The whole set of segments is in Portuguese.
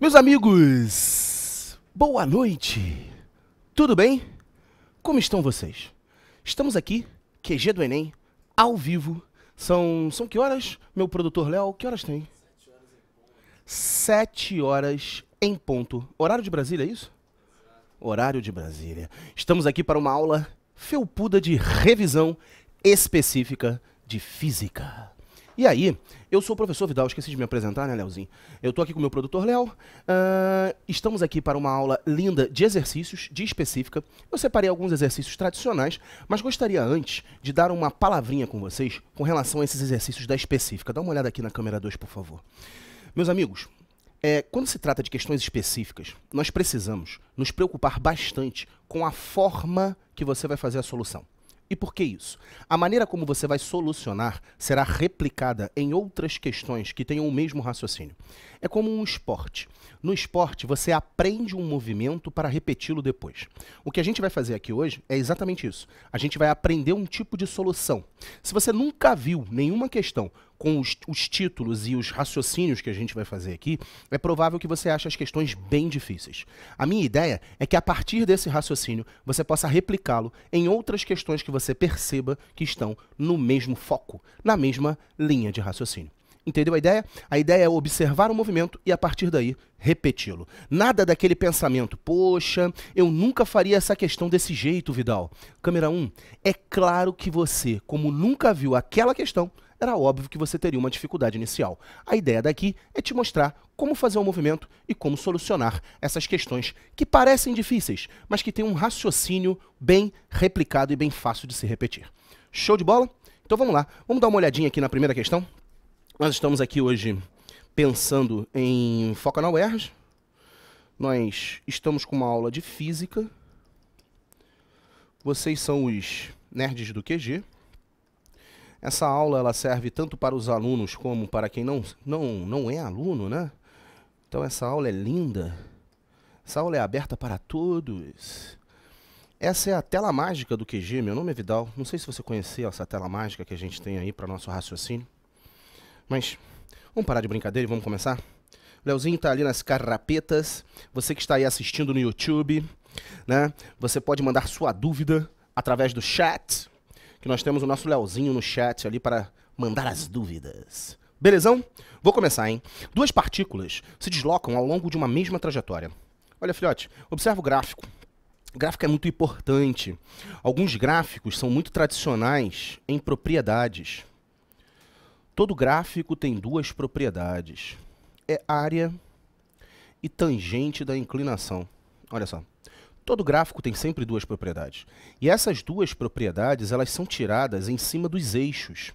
Meus amigos, boa noite. Tudo bem? Como estão vocês? Estamos aqui, QG do Enem, ao vivo. São, são que horas, meu produtor Léo? Que horas tem? Sete horas em ponto. Horário de Brasília, é isso? Horário de Brasília. Estamos aqui para uma aula felpuda de revisão específica de física. E aí, eu sou o professor Vidal, esqueci de me apresentar, né, Léozinho? Eu estou aqui com o meu produtor Léo. Uh, estamos aqui para uma aula linda de exercícios, de específica. Eu separei alguns exercícios tradicionais, mas gostaria antes de dar uma palavrinha com vocês com relação a esses exercícios da específica. Dá uma olhada aqui na câmera 2, por favor. Meus amigos, é, quando se trata de questões específicas, nós precisamos nos preocupar bastante com a forma que você vai fazer a solução. E por que isso? A maneira como você vai solucionar será replicada em outras questões que tenham o mesmo raciocínio. É como um esporte. No esporte, você aprende um movimento para repeti-lo depois. O que a gente vai fazer aqui hoje é exatamente isso. A gente vai aprender um tipo de solução. Se você nunca viu nenhuma questão com os, os, títulos e os raciocínios que a gente vai fazer aqui, é provável que você ache as questões bem difíceis. A minha ideia é que a partir desse raciocínio você possa replicá-lo em outras questões que você perceba que estão no mesmo foco, na mesma linha de raciocínio. Entendeu a ideia? A ideia é observar o movimento e, a partir daí, repeti-lo. Nada daquele pensamento, poxa, eu nunca faria essa questão desse jeito, Vidal. Câmera 1, é claro que você, como nunca viu aquela questão, era óbvio que você teria uma dificuldade inicial. A ideia daqui é te mostrar como fazer o um movimento e como solucionar essas questões que parecem difíceis, mas que têm um raciocínio bem replicado e bem fácil de se repetir. Show de bola? Então vamos lá, vamos dar uma olhadinha aqui na primeira questão. Nós estamos aqui hoje pensando em Foca na UERJ. Nós estamos com uma aula de física. Vocês são os nerds do QG, essa aula ela serve tanto para os alunos como para quem não, não, não é aluno, né? Então essa aula é linda. Essa aula é aberta para todos. Essa é a tela mágica do QG. Meu nome é Vidal. Não sei se você conhecia essa tela mágica que a gente tem aí para nosso raciocínio. Mas vamos parar de brincadeira e vamos começar? O Leozinho está ali nas carrapetas. Você que está aí assistindo no YouTube, né? Você pode mandar sua dúvida através do chat que nós temos o nosso Leozinho no chat ali para mandar as dúvidas. Belezão? Vou começar, hein? Duas partículas se deslocam ao longo de uma mesma trajetória. Olha, filhote, observa o gráfico. O gráfico é muito importante. Alguns gráficos são muito tradicionais em propriedades. Todo gráfico tem duas propriedades: é área e tangente da inclinação. Olha só. Todo gráfico tem sempre duas propriedades. E essas duas propriedades, elas são tiradas em cima dos eixos.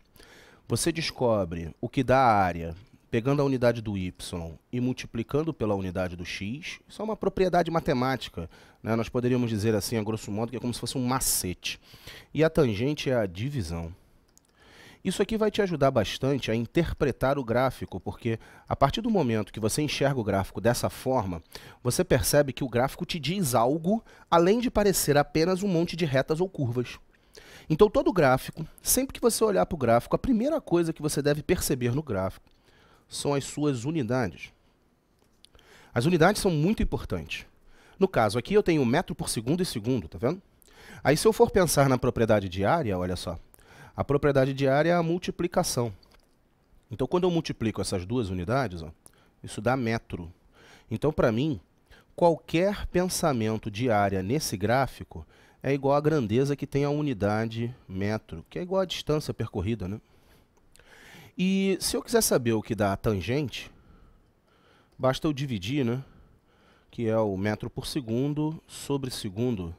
Você descobre o que dá a área pegando a unidade do y e multiplicando pela unidade do x, isso é uma propriedade matemática. Né? Nós poderíamos dizer assim, a grosso modo, que é como se fosse um macete. E a tangente é a divisão. Isso aqui vai te ajudar bastante a interpretar o gráfico, porque a partir do momento que você enxerga o gráfico dessa forma, você percebe que o gráfico te diz algo além de parecer apenas um monte de retas ou curvas. Então, todo gráfico, sempre que você olhar para o gráfico, a primeira coisa que você deve perceber no gráfico são as suas unidades. As unidades são muito importantes. No caso aqui, eu tenho metro por segundo e segundo, tá vendo? Aí, se eu for pensar na propriedade diária, olha só, a propriedade diária é a multiplicação. Então, quando eu multiplico essas duas unidades, ó, isso dá metro. Então, para mim, qualquer pensamento de área nesse gráfico é igual à grandeza que tem a unidade metro, que é igual à distância percorrida. Né? E se eu quiser saber o que dá a tangente, basta eu dividir, né? que é o metro por segundo sobre segundo.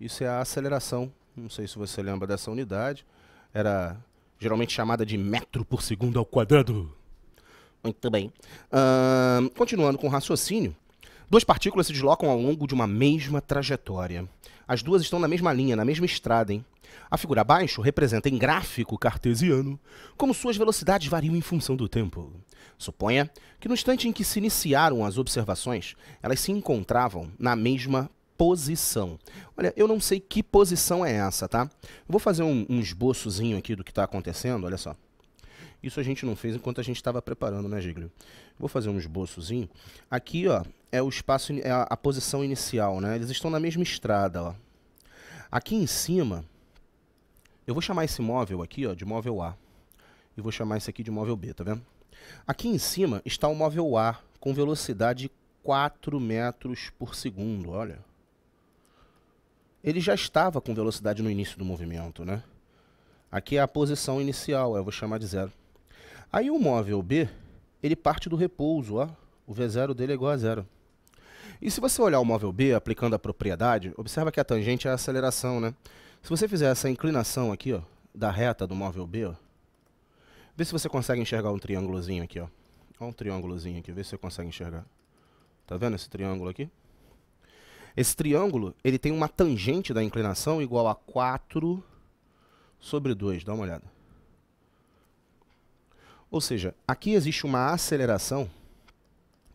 Isso é a aceleração. Não sei se você lembra dessa unidade era geralmente chamada de metro por segundo ao quadrado. Muito bem. Uh, continuando com o raciocínio, duas partículas se deslocam ao longo de uma mesma trajetória. As duas estão na mesma linha, na mesma estrada, hein? A figura abaixo representa em gráfico cartesiano como suas velocidades variam em função do tempo. Suponha que no instante em que se iniciaram as observações, elas se encontravam na mesma posição. Olha, eu não sei que posição é essa, tá? vou fazer um, um esboçozinho aqui do que está acontecendo, olha só. Isso a gente não fez enquanto a gente estava preparando, né, Giglio? Vou fazer um esboçozinho. Aqui, ó, é o espaço, é a, a posição inicial, né? Eles estão na mesma estrada, ó. Aqui em cima, eu vou chamar esse móvel aqui, ó, de móvel A. E vou chamar esse aqui de móvel B, tá vendo? Aqui em cima está o móvel A com velocidade 4 metros por segundo, olha ele já estava com velocidade no início do movimento, né? Aqui é a posição inicial, eu vou chamar de zero. Aí o móvel B, ele parte do repouso, ó. O V0 dele é igual a zero. E se você olhar o móvel B aplicando a propriedade, observa que a tangente é a aceleração, né? Se você fizer essa inclinação aqui, ó, da reta do móvel B, ó, vê se você consegue enxergar um triângulozinho aqui, ó. Ó um triângulozinho aqui, vê se você consegue enxergar. Tá vendo esse triângulo aqui? Esse triângulo, ele tem uma tangente da inclinação igual a 4 sobre 2. Dá uma olhada. Ou seja, aqui existe uma aceleração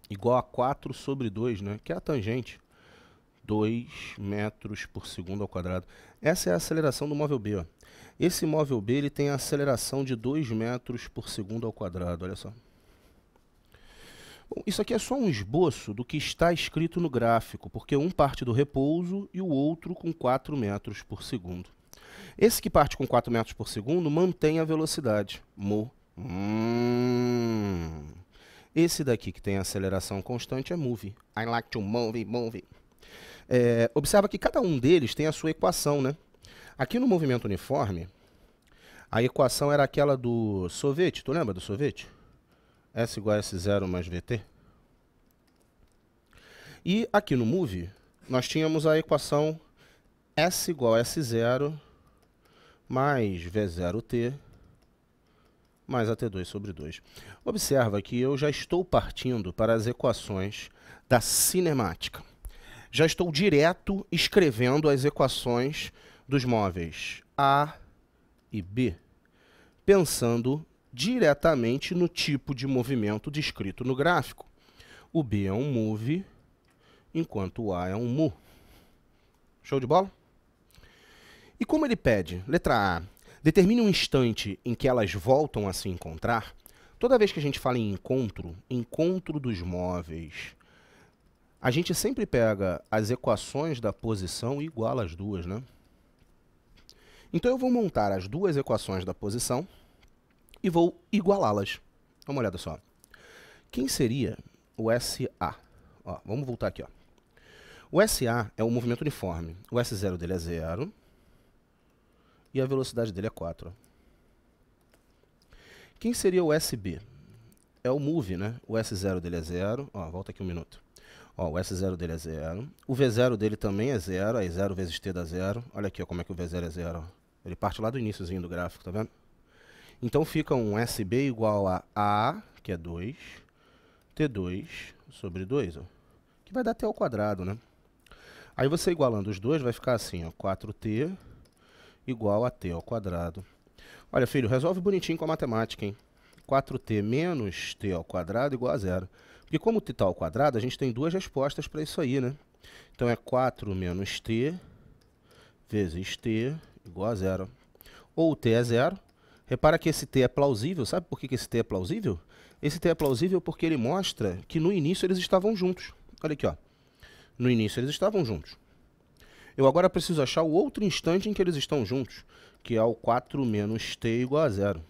igual a 4 sobre 2, né? que é a tangente. 2 metros por segundo ao quadrado. Essa é a aceleração do móvel B. Ó. Esse móvel B ele tem a aceleração de 2 metros por segundo ao quadrado, olha só. Bom, isso aqui é só um esboço do que está escrito no gráfico, porque um parte do repouso e o outro com 4 metros por segundo. Esse que parte com 4 metros por segundo mantém a velocidade. Hum. Esse daqui que tem aceleração constante é move. I like to move, move. É, observa que cada um deles tem a sua equação, né? Aqui no movimento uniforme, a equação era aquela do sorvete. Tu lembra do sorvete? S igual a S0 mais VT. E aqui no move, nós tínhamos a equação S igual a S0 mais V0T mais AT2 sobre 2. Observa que eu já estou partindo para as equações da cinemática. Já estou direto escrevendo as equações dos móveis A e B, pensando diretamente no tipo de movimento descrito no gráfico. O B é um move, enquanto o A é um mu. Show de bola? E como ele pede? Letra A. Determine um instante em que elas voltam a se encontrar. Toda vez que a gente fala em encontro, encontro dos móveis, a gente sempre pega as equações da posição e iguala as duas, né? Então eu vou montar as duas equações da posição e vou igualá-las. Dá uma olhada só. Quem seria o SA? Ó, vamos voltar aqui. Ó. O SA é o movimento uniforme. O S0 dele é zero. e a velocidade dele é 4. Quem seria o SB? É o move, né? O S0 dele é zero. Ó, volta aqui um minuto. Ó, o S0 dele é zero. O V0 dele também é zero. Aí 0 vezes T dá zero. Olha aqui ó, como é que o V0 é 0. Ele parte lá do iníciozinho do gráfico, tá vendo? Então fica um SB igual a A, que é 2, T2 sobre 2, ó, que vai dar T ao quadrado, né? Aí você igualando os dois vai ficar assim, ó, 4T igual a T ao quadrado. Olha, filho, resolve bonitinho com a matemática, hein? 4T menos T ao quadrado igual a zero. Porque como T está ao quadrado, a gente tem duas respostas para isso aí, né? Então é 4 menos T vezes T igual a zero. Ou T é zero, Repara que esse T é plausível. Sabe por que, esse T é plausível? Esse T é plausível porque ele mostra que no início eles estavam juntos. Olha aqui, ó. No início eles estavam juntos. Eu agora preciso achar o outro instante em que eles estão juntos, que é o 4 menos t igual a zero.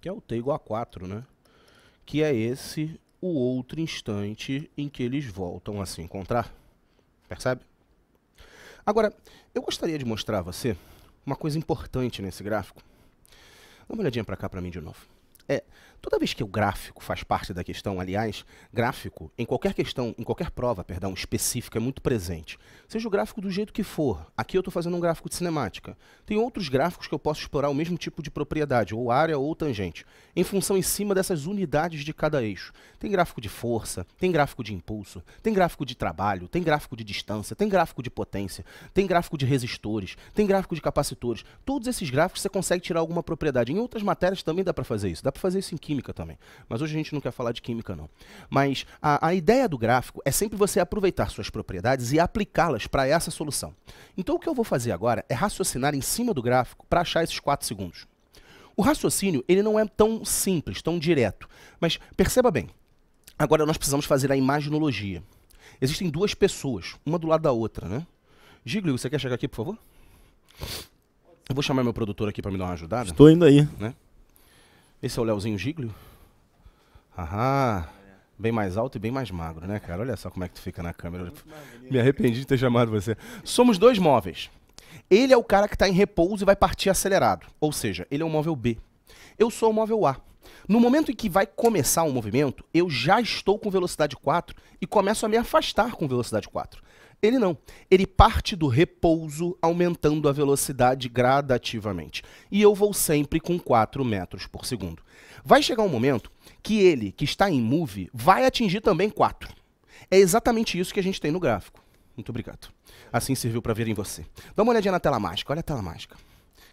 Que é o t igual a 4, né? Que é esse o outro instante em que eles voltam a se encontrar. Percebe? Agora, eu gostaria de mostrar a você uma coisa importante nesse gráfico. Dá uma olhadinha para cá para mim de novo. É, toda vez que o gráfico faz parte da questão, aliás, gráfico em qualquer questão, em qualquer prova, perdão, específica é muito presente. Seja o gráfico do jeito que for. Aqui eu estou fazendo um gráfico de cinemática. Tem outros gráficos que eu posso explorar o mesmo tipo de propriedade, ou área ou tangente, em função em cima dessas unidades de cada eixo. Tem gráfico de força, tem gráfico de impulso, tem gráfico de trabalho, tem gráfico de distância, tem gráfico de potência, tem gráfico de resistores, tem gráfico de capacitores. Todos esses gráficos você consegue tirar alguma propriedade. Em outras matérias também dá para fazer isso. Dá para fazer isso em química também. Mas hoje a gente não quer falar de química, não. Mas a, a ideia do gráfico é sempre você aproveitar suas propriedades e aplicá-las para essa solução. Então o que eu vou fazer agora é raciocinar em cima do gráfico para achar esses 4 segundos. O raciocínio ele não é tão simples, tão direto. Mas perceba bem, agora nós precisamos fazer a imaginologia. Existem duas pessoas, uma do lado da outra, né? Gigli, você quer chegar aqui, por favor? Eu vou chamar meu produtor aqui para me dar uma ajudada. Estou indo aí. Né? Esse é o Leozinho Giglio? Aham. Bem mais alto e bem mais magro, né, cara? Olha só como é que tu fica na câmera. Me arrependi de ter chamado você. Somos dois móveis. Ele é o cara que está em repouso e vai partir acelerado. Ou seja, ele é o móvel B. Eu sou o móvel A. No momento em que vai começar um movimento, eu já estou com velocidade 4 e começo a me afastar com velocidade 4. Ele não. Ele parte do repouso aumentando a velocidade gradativamente. E eu vou sempre com 4 metros por segundo. Vai chegar um momento que ele, que está em move, vai atingir também 4. É exatamente isso que a gente tem no gráfico. Muito obrigado. Assim serviu para ver em você. Dá uma olhadinha na tela mágica. Olha a tela mágica.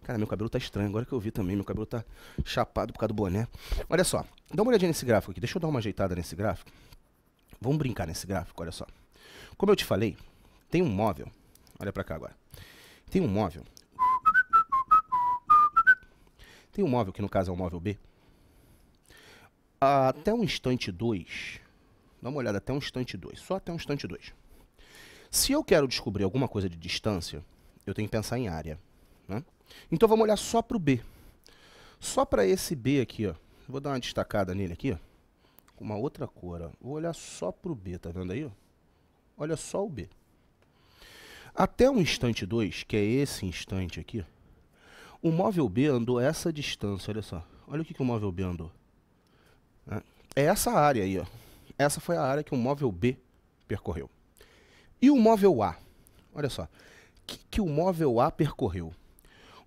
Cara, meu cabelo tá estranho. Agora que eu vi também, meu cabelo tá chapado por causa do boné. Olha só. Dá uma olhadinha nesse gráfico aqui. Deixa eu dar uma ajeitada nesse gráfico. Vamos brincar nesse gráfico, olha só. Como eu te falei, tem um móvel. Olha para cá agora. Tem um móvel. Tem um móvel que no caso é o um móvel B. Até um instante 2. Dá uma olhada até um instante 2. Só até um instante 2. Se eu quero descobrir alguma coisa de distância, eu tenho que pensar em área. Né? Então vamos olhar só para o B. Só para esse B aqui, ó. Vou dar uma destacada nele aqui, ó. Com uma outra cor, ó. Vou olhar só para o B, tá vendo aí? Ó? Olha só o B. Até o instante 2, que é esse instante aqui, o móvel B andou essa distância, olha só. Olha o que, que o móvel B andou. Né? É essa área aí, ó. Essa foi a área que o móvel B percorreu. E o móvel A? Olha só. O que, que o móvel A percorreu?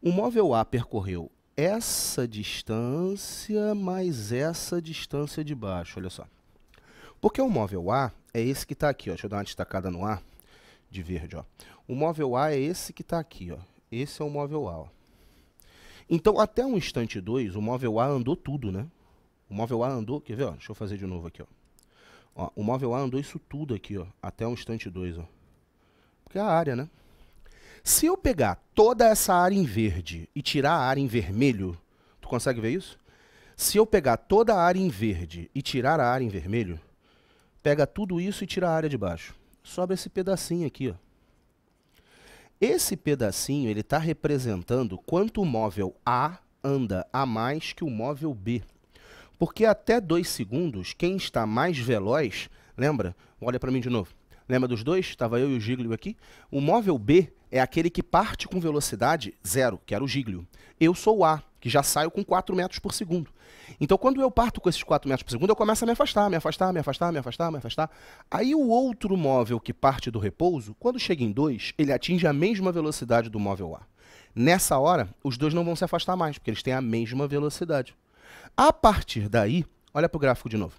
O móvel A percorreu essa distância mais essa distância de baixo, olha só. Porque o móvel A é esse que está aqui, ó. deixa eu dar uma destacada no A de verde, ó. O móvel A é esse que está aqui, ó. Esse é o móvel A, ó. Então, até um instante 2, o móvel A andou tudo, né? O móvel A andou, quer ver, ó? Deixa eu fazer de novo aqui, ó. ó o móvel A andou isso tudo aqui, ó, até um instante 2, ó. Porque é a área, né? Se eu pegar toda essa área em verde e tirar a área em vermelho, tu consegue ver isso? Se eu pegar toda a área em verde e tirar a área em vermelho, pega tudo isso e tira a área de baixo sobra esse pedacinho aqui. Ó. Esse pedacinho ele está representando quanto o móvel A anda a mais que o móvel B. Porque até 2 segundos, quem está mais veloz, lembra? Olha para mim de novo. Lembra dos dois? Estava eu e o Giglio aqui. O móvel B é aquele que parte com velocidade zero, que era o Giglio. Eu sou o A, que já saio com 4 metros por segundo. Então, quando eu parto com esses 4 metros por segundo, eu começo a me afastar, me afastar, me afastar, me afastar, me afastar. Aí, o outro móvel que parte do repouso, quando chega em 2, ele atinge a mesma velocidade do móvel A. Nessa hora, os dois não vão se afastar mais, porque eles têm a mesma velocidade. A partir daí, olha para o gráfico de novo.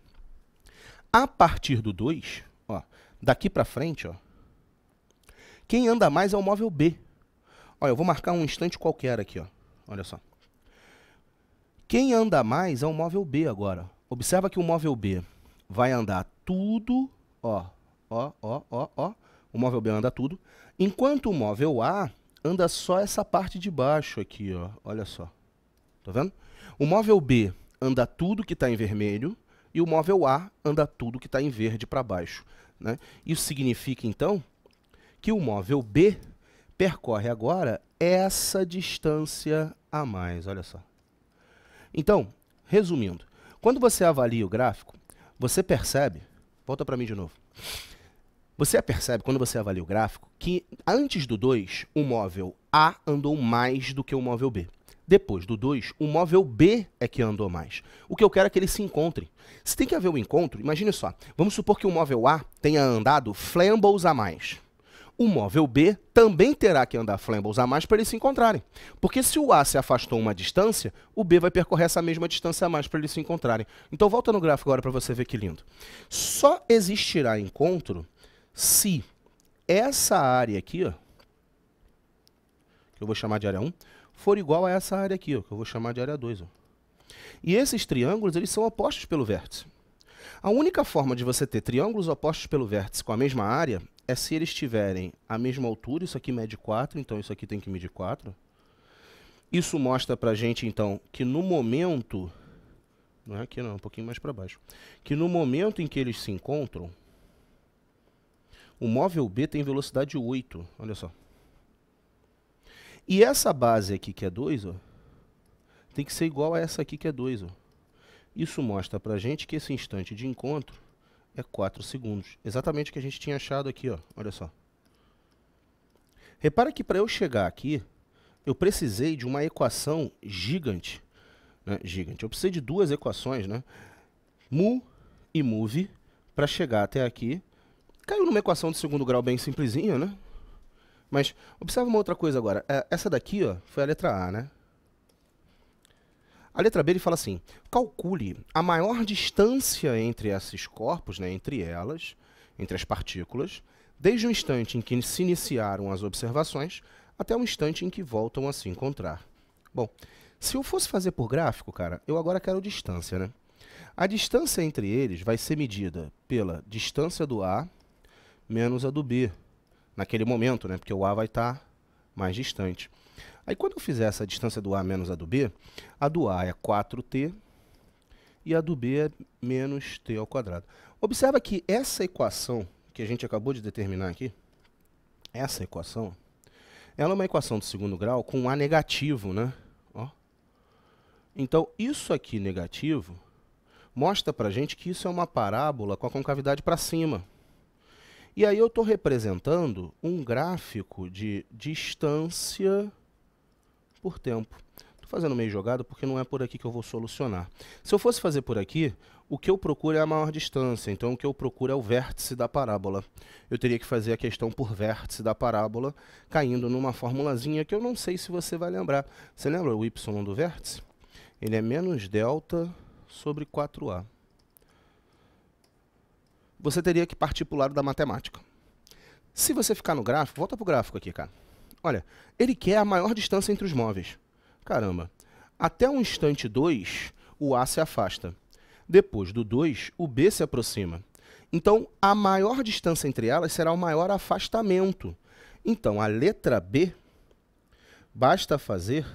A partir do 2, ó, daqui para frente, ó, quem anda mais é o móvel B. Olha, eu vou marcar um instante qualquer aqui, ó. Olha só. Quem anda mais é o móvel B agora. Observa que o móvel B vai andar tudo, ó, ó, ó, ó, ó. O móvel B anda tudo, enquanto o móvel A anda só essa parte de baixo aqui, ó. Olha só. Tá vendo? O móvel B anda tudo que está em vermelho e o móvel A anda tudo que está em verde para baixo. Né? Isso significa, então, que o móvel B percorre agora essa distância a mais. Olha só. Então, resumindo, quando você avalia o gráfico, você percebe, volta para mim de novo. Você percebe, quando você avalia o gráfico, que antes do 2, o móvel A andou mais do que o móvel B. Depois do 2, o móvel B é que andou mais. O que eu quero é que eles se encontrem. Se tem que haver um encontro, imagine só. Vamos supor que o móvel A tenha andado flambles a mais o móvel B também terá que andar flambles a mais para eles se encontrarem. Porque se o A se afastou uma distância, o B vai percorrer essa mesma distância a mais para eles se encontrarem. Então volta no gráfico agora para você ver que lindo. Só existirá encontro se essa área aqui, ó, que eu vou chamar de área 1, for igual a essa área aqui, ó, que eu vou chamar de área 2. Ó. E esses triângulos eles são opostos pelo vértice. A única forma de você ter triângulos opostos pelo vértice com a mesma área é se eles tiverem a mesma altura, isso aqui mede 4, então isso aqui tem que medir 4. Isso mostra pra gente, então, que no momento, não é aqui não, é um pouquinho mais para baixo, que no momento em que eles se encontram, o móvel B tem velocidade 8, olha só. E essa base aqui, que é 2, tem que ser igual a essa aqui, que é 2, Isso mostra pra gente que esse instante de encontro é 4 segundos. Exatamente o que a gente tinha achado aqui, ó. olha só. Repara que para eu chegar aqui, eu precisei de uma equação gigante. Né? Gigante. Eu precisei de duas equações, né? Mu e move, para chegar até aqui. Caiu numa equação de segundo grau bem simplesinha, né? Mas observa uma outra coisa agora. É, essa daqui ó, foi a letra A, né? A letra B ele fala assim: calcule a maior distância entre esses corpos, né, entre elas, entre as partículas, desde o instante em que se iniciaram as observações até o instante em que voltam a se encontrar. Bom, se eu fosse fazer por gráfico, cara, eu agora quero distância, né? A distância entre eles vai ser medida pela distância do A menos a do B, naquele momento, né? Porque o A vai estar tá mais distante. Aí quando eu fizer essa distância do A menos a do B, a do A é 4T e a do B é menos T ao quadrado. Observa que essa equação que a gente acabou de determinar aqui, essa equação, ela é uma equação do segundo grau com A negativo, né? Ó. Então isso aqui negativo mostra pra gente que isso é uma parábola com a concavidade para cima. E aí eu estou representando um gráfico de distância por tempo. Estou fazendo meio jogado porque não é por aqui que eu vou solucionar. Se eu fosse fazer por aqui, o que eu procuro é a maior distância, então o que eu procuro é o vértice da parábola. Eu teria que fazer a questão por vértice da parábola, caindo numa formulazinha que eu não sei se você vai lembrar. Você lembra o y do vértice? Ele é menos delta sobre 4a. Você teria que partir para o lado da matemática. Se você ficar no gráfico, volta para o gráfico aqui, cara. Olha, ele quer a maior distância entre os móveis. Caramba. Até o instante 2, o A se afasta. Depois do 2, o B se aproxima. Então, a maior distância entre elas será o maior afastamento. Então, a letra B basta fazer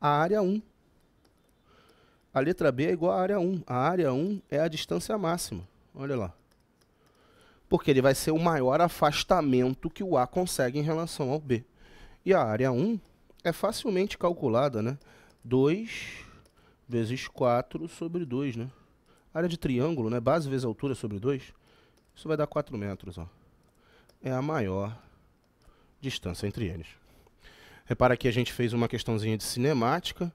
a área 1. A letra B é igual à área 1. A área 1 é a distância máxima. Olha lá. Porque ele vai ser o maior afastamento que o A consegue em relação ao B. E a área 1 é facilmente calculada, né? 2 vezes 4 sobre 2, né? Área de triângulo, né? Base vezes altura sobre 2. Isso vai dar 4 metros, ó. É a maior distância entre eles. Repara que a gente fez uma questãozinha de cinemática,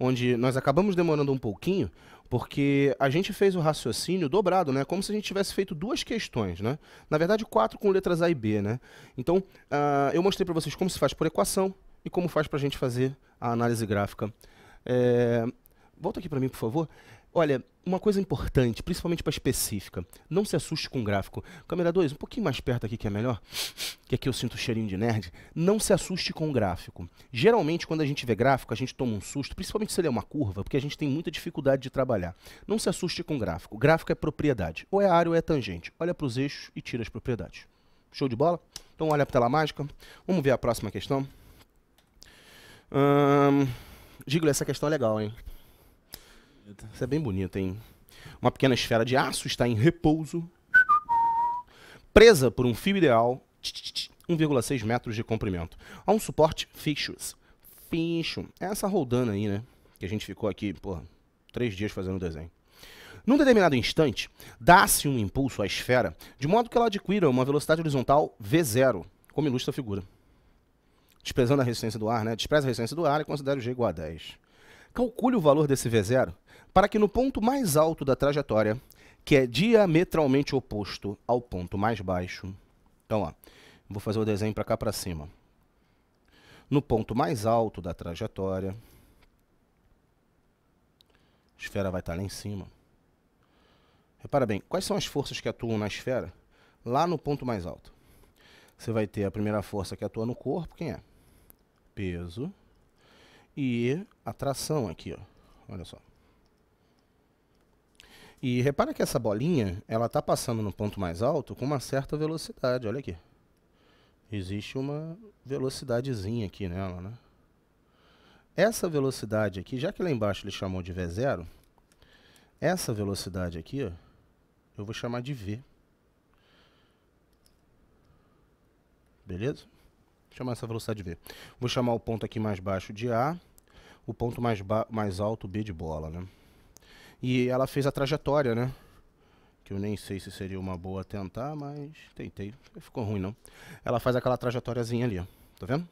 onde nós acabamos demorando um pouquinho, porque a gente fez o raciocínio dobrado, né? Como se a gente tivesse feito duas questões, né? Na verdade, quatro com letras A e B, né? Então, uh, eu mostrei para vocês como se faz por equação e como faz para a gente fazer a análise gráfica. É... Volta aqui para mim, por favor. Olha, uma coisa importante, principalmente para específica, não se assuste com o gráfico. Câmera 2, um pouquinho mais perto aqui que é melhor, que aqui eu sinto o cheirinho de nerd. Não se assuste com o gráfico. Geralmente, quando a gente vê gráfico, a gente toma um susto, principalmente se ele é uma curva, porque a gente tem muita dificuldade de trabalhar. Não se assuste com o gráfico. O gráfico é propriedade. Ou é área ou é tangente. Olha para os eixos e tira as propriedades. Show de bola? Então olha para a tela mágica. Vamos ver a próxima questão. Hum, digo, essa questão é legal, hein? bonito. Isso é bem bonito, hein? Uma pequena esfera de aço está em repouso, presa por um fio ideal, 1,6 metros de comprimento, Há um suporte fixos. Fixo. É essa roldana aí, né? Que a gente ficou aqui, porra, três dias fazendo o desenho. Num determinado instante, dá-se um impulso à esfera, de modo que ela adquira uma velocidade horizontal V0, como ilustra a figura. Desprezando a resistência do ar, né? Despreza a resistência do ar e considera o G igual a 10. Calcule o valor desse V0 para que no ponto mais alto da trajetória, que é diametralmente oposto ao ponto mais baixo. Então, ó, vou fazer o desenho para cá para cima. No ponto mais alto da trajetória, a esfera vai estar tá lá em cima. Repara bem, quais são as forças que atuam na esfera? Lá no ponto mais alto. Você vai ter a primeira força que atua no corpo, quem é? Peso. E atração aqui, ó. Olha só. E repara que essa bolinha, ela está passando no ponto mais alto com uma certa velocidade, olha aqui. Existe uma velocidadezinha aqui nela, né? Essa velocidade aqui, já que lá embaixo ele chamou de V0, essa velocidade aqui, ó, eu vou chamar de V. Beleza? Vou chamar essa velocidade de V. Vou chamar o ponto aqui mais baixo de A, o ponto mais, mais alto B de bola, né? E ela fez a trajetória, né? Que eu nem sei se seria uma boa tentar, mas tentei. Ficou ruim, não. Ela faz aquela trajetóriazinha ali, ó. Tá vendo?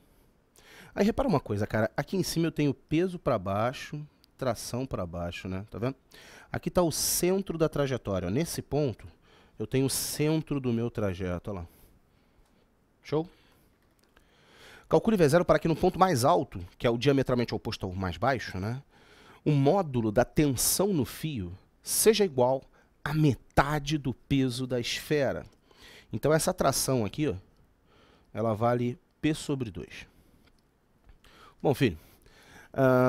Aí repara uma coisa, cara. Aqui em cima eu tenho peso para baixo, tração para baixo, né? Tá vendo? Aqui tá o centro da trajetória. Nesse ponto, eu tenho o centro do meu trajeto, olha. lá. Show? Calcule V0 para que no ponto mais alto, que é o diametralmente oposto ao mais baixo, né? o módulo da tensão no fio seja igual a metade do peso da esfera. Então essa tração aqui, ó, ela vale P sobre 2. Bom, filho,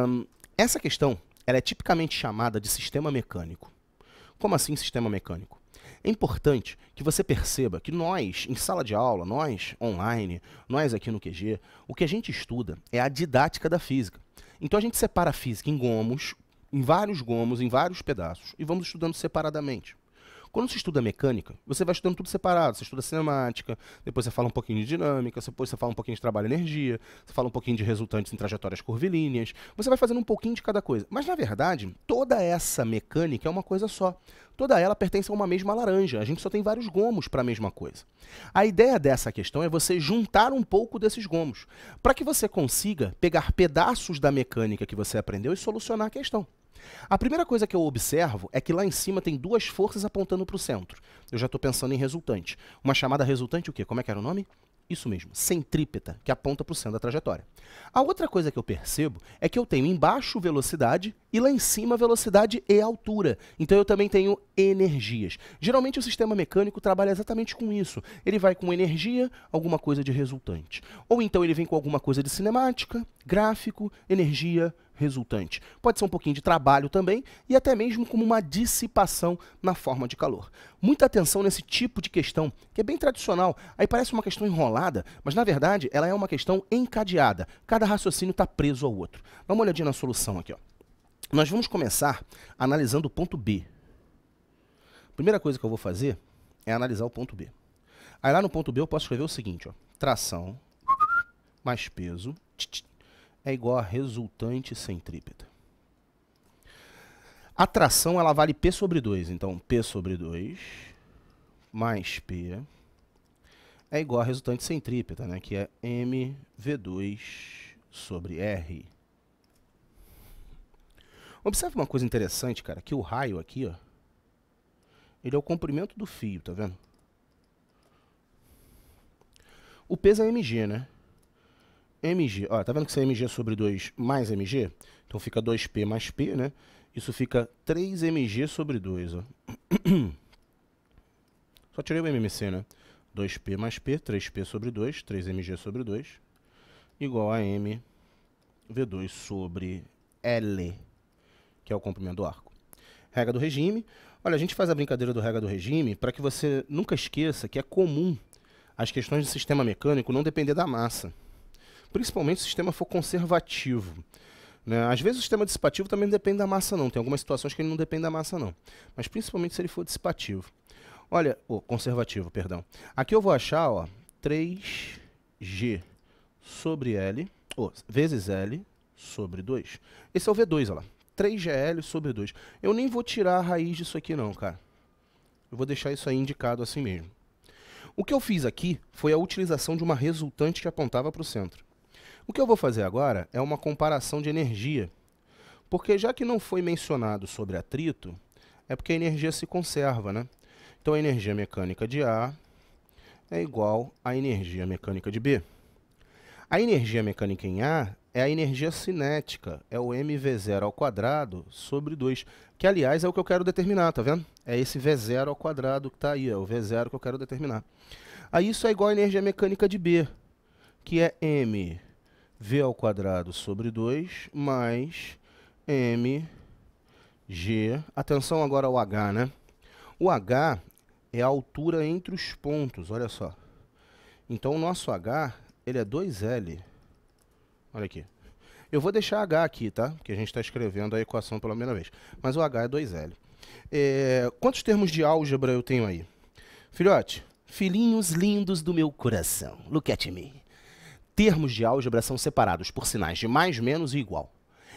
hum, essa questão ela é tipicamente chamada de sistema mecânico. Como assim sistema mecânico? É importante que você perceba que nós, em sala de aula, nós online, nós aqui no QG, o que a gente estuda é a didática da física. Então a gente separa a física em gomos, em vários gomos, em vários pedaços, e vamos estudando separadamente. Quando você estuda mecânica, você vai estudando tudo separado. Você estuda cinemática, depois você fala um pouquinho de dinâmica, depois você fala um pouquinho de trabalho e energia, você fala um pouquinho de resultantes em trajetórias curvilíneas. Você vai fazendo um pouquinho de cada coisa. Mas, na verdade, toda essa mecânica é uma coisa só. Toda ela pertence a uma mesma laranja. A gente só tem vários gomos para a mesma coisa. A ideia dessa questão é você juntar um pouco desses gomos, para que você consiga pegar pedaços da mecânica que você aprendeu e solucionar a questão. A primeira coisa que eu observo é que lá em cima tem duas forças apontando para o centro. Eu já estou pensando em resultante. Uma chamada resultante, o quê? Como é que era o nome? Isso mesmo, centrípeta, que aponta para o centro da trajetória. A outra coisa que eu percebo é que eu tenho embaixo velocidade e lá em cima velocidade e altura. Então eu também tenho energias. Geralmente o sistema mecânico trabalha exatamente com isso. Ele vai com energia, alguma coisa de resultante. Ou então ele vem com alguma coisa de cinemática, gráfico, energia, resultante. Pode ser um pouquinho de trabalho também e até mesmo como uma dissipação na forma de calor. Muita atenção nesse tipo de questão, que é bem tradicional. Aí parece uma questão enrolada, mas na verdade ela é uma questão encadeada. Cada raciocínio está preso ao outro. Dá uma olhadinha na solução aqui. Ó. Nós vamos começar analisando o ponto B. Primeira coisa que eu vou fazer é analisar o ponto B. Aí lá no ponto B eu posso escrever o seguinte, ó, tração mais peso é igual a resultante centrípeta. A tração ela vale P sobre 2, então P sobre 2 mais P é igual a resultante centrípeta, né, que é MV2 sobre R. Observe uma coisa interessante, cara, que o raio aqui, ó, ele é o comprimento do fio, tá vendo? O peso é mg, né? mg, ó, tá vendo que isso é mg sobre 2 mais mg? Então fica 2p mais p, né? Isso fica 3mg sobre 2, ó. Só tirei o mmc, né? 2p mais p, 3p sobre 2, 3mg sobre 2, igual a mv2 sobre L, que é o comprimento do arco. Regra do regime. Olha, a gente faz a brincadeira do regra do regime para que você nunca esqueça que é comum as questões de sistema mecânico não depender da massa principalmente se o sistema for conservativo. Né? Às vezes o sistema dissipativo também não depende da massa, não. Tem algumas situações que ele não depende da massa, não. Mas principalmente se ele for dissipativo. Olha, oh, conservativo, perdão. Aqui eu vou achar ó, 3G sobre L, oh, vezes L sobre 2. Esse é o V2, olha lá. 3GL sobre 2. Eu nem vou tirar a raiz disso aqui não, cara. Eu vou deixar isso aí indicado assim mesmo. O que eu fiz aqui foi a utilização de uma resultante que apontava para o centro. O que eu vou fazer agora é uma comparação de energia. Porque já que não foi mencionado sobre atrito, é porque a energia se conserva, né? Então a energia mecânica de A é igual à energia mecânica de B. A energia mecânica em A é a energia cinética, é o mv0 ao quadrado sobre 2, que aliás é o que eu quero determinar, tá vendo? É esse v0 ao quadrado que está aí, é o v0 que eu quero determinar. Aí isso é igual à energia mecânica de B, que é m v ao quadrado sobre 2 mais mg. Atenção agora ao h, né? O h é a altura entre os pontos, olha só. Então o nosso h, ele é 2l. Olha aqui. Eu vou deixar h aqui, tá? Porque a gente está escrevendo a equação pela primeira vez. Mas o h é 2l. É... quantos termos de álgebra eu tenho aí? Filhote, filhinhos lindos do meu coração, look at me termos de álgebra são separados por sinais de mais, menos e igual.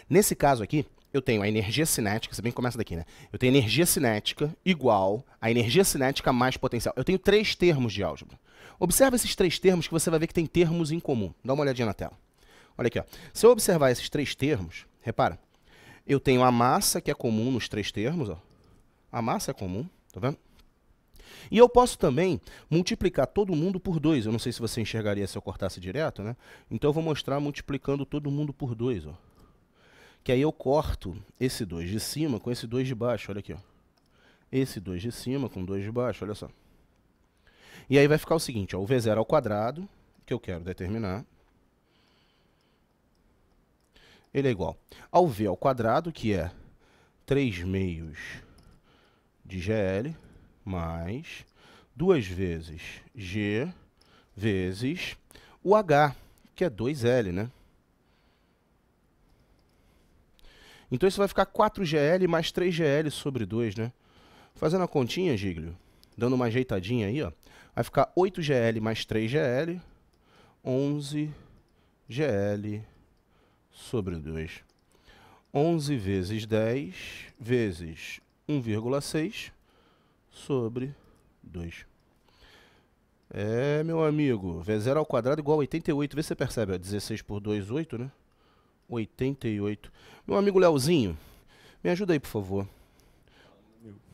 Nesse caso aqui, eu tenho a energia cinética, você bem começa daqui, né? Eu tenho energia cinética igual a energia cinética mais potencial. Eu tenho três termos de álgebra. Observe esses três termos que você vai ver que tem termos em comum. Dá uma olhadinha na tela. Olha aqui, ó. Se eu observar esses três termos, repara, eu tenho a massa que é comum nos três termos, ó. A massa é comum, tá vendo? E eu posso também multiplicar todo mundo por 2. Eu não sei se você enxergaria se eu cortasse direto, né? Então eu vou mostrar multiplicando todo mundo por 2, Que aí eu corto esse 2 de cima com esse 2 de baixo, olha aqui, ó. Esse 2 de cima com 2 de baixo, olha só. E aí vai ficar o seguinte, ó, o V0 ao quadrado, que eu quero determinar, ele é igual ao V ao quadrado, que é 3 meios de GL, mais 2 vezes G vezes o H, que é 2L, né? Então isso vai ficar 4GL mais 3GL sobre 2, né? Fazendo a continha, Giglio, dando uma ajeitadinha aí, ó, vai ficar 8GL mais 3GL, 11GL sobre 2. 11 vezes 10 vezes 1,6 sobre 2. É, meu amigo, V0 ao quadrado igual a 88. Vê se você percebe, ó, 16 por 2, 8, né? 88. Meu amigo Leozinho, me ajuda aí, por favor.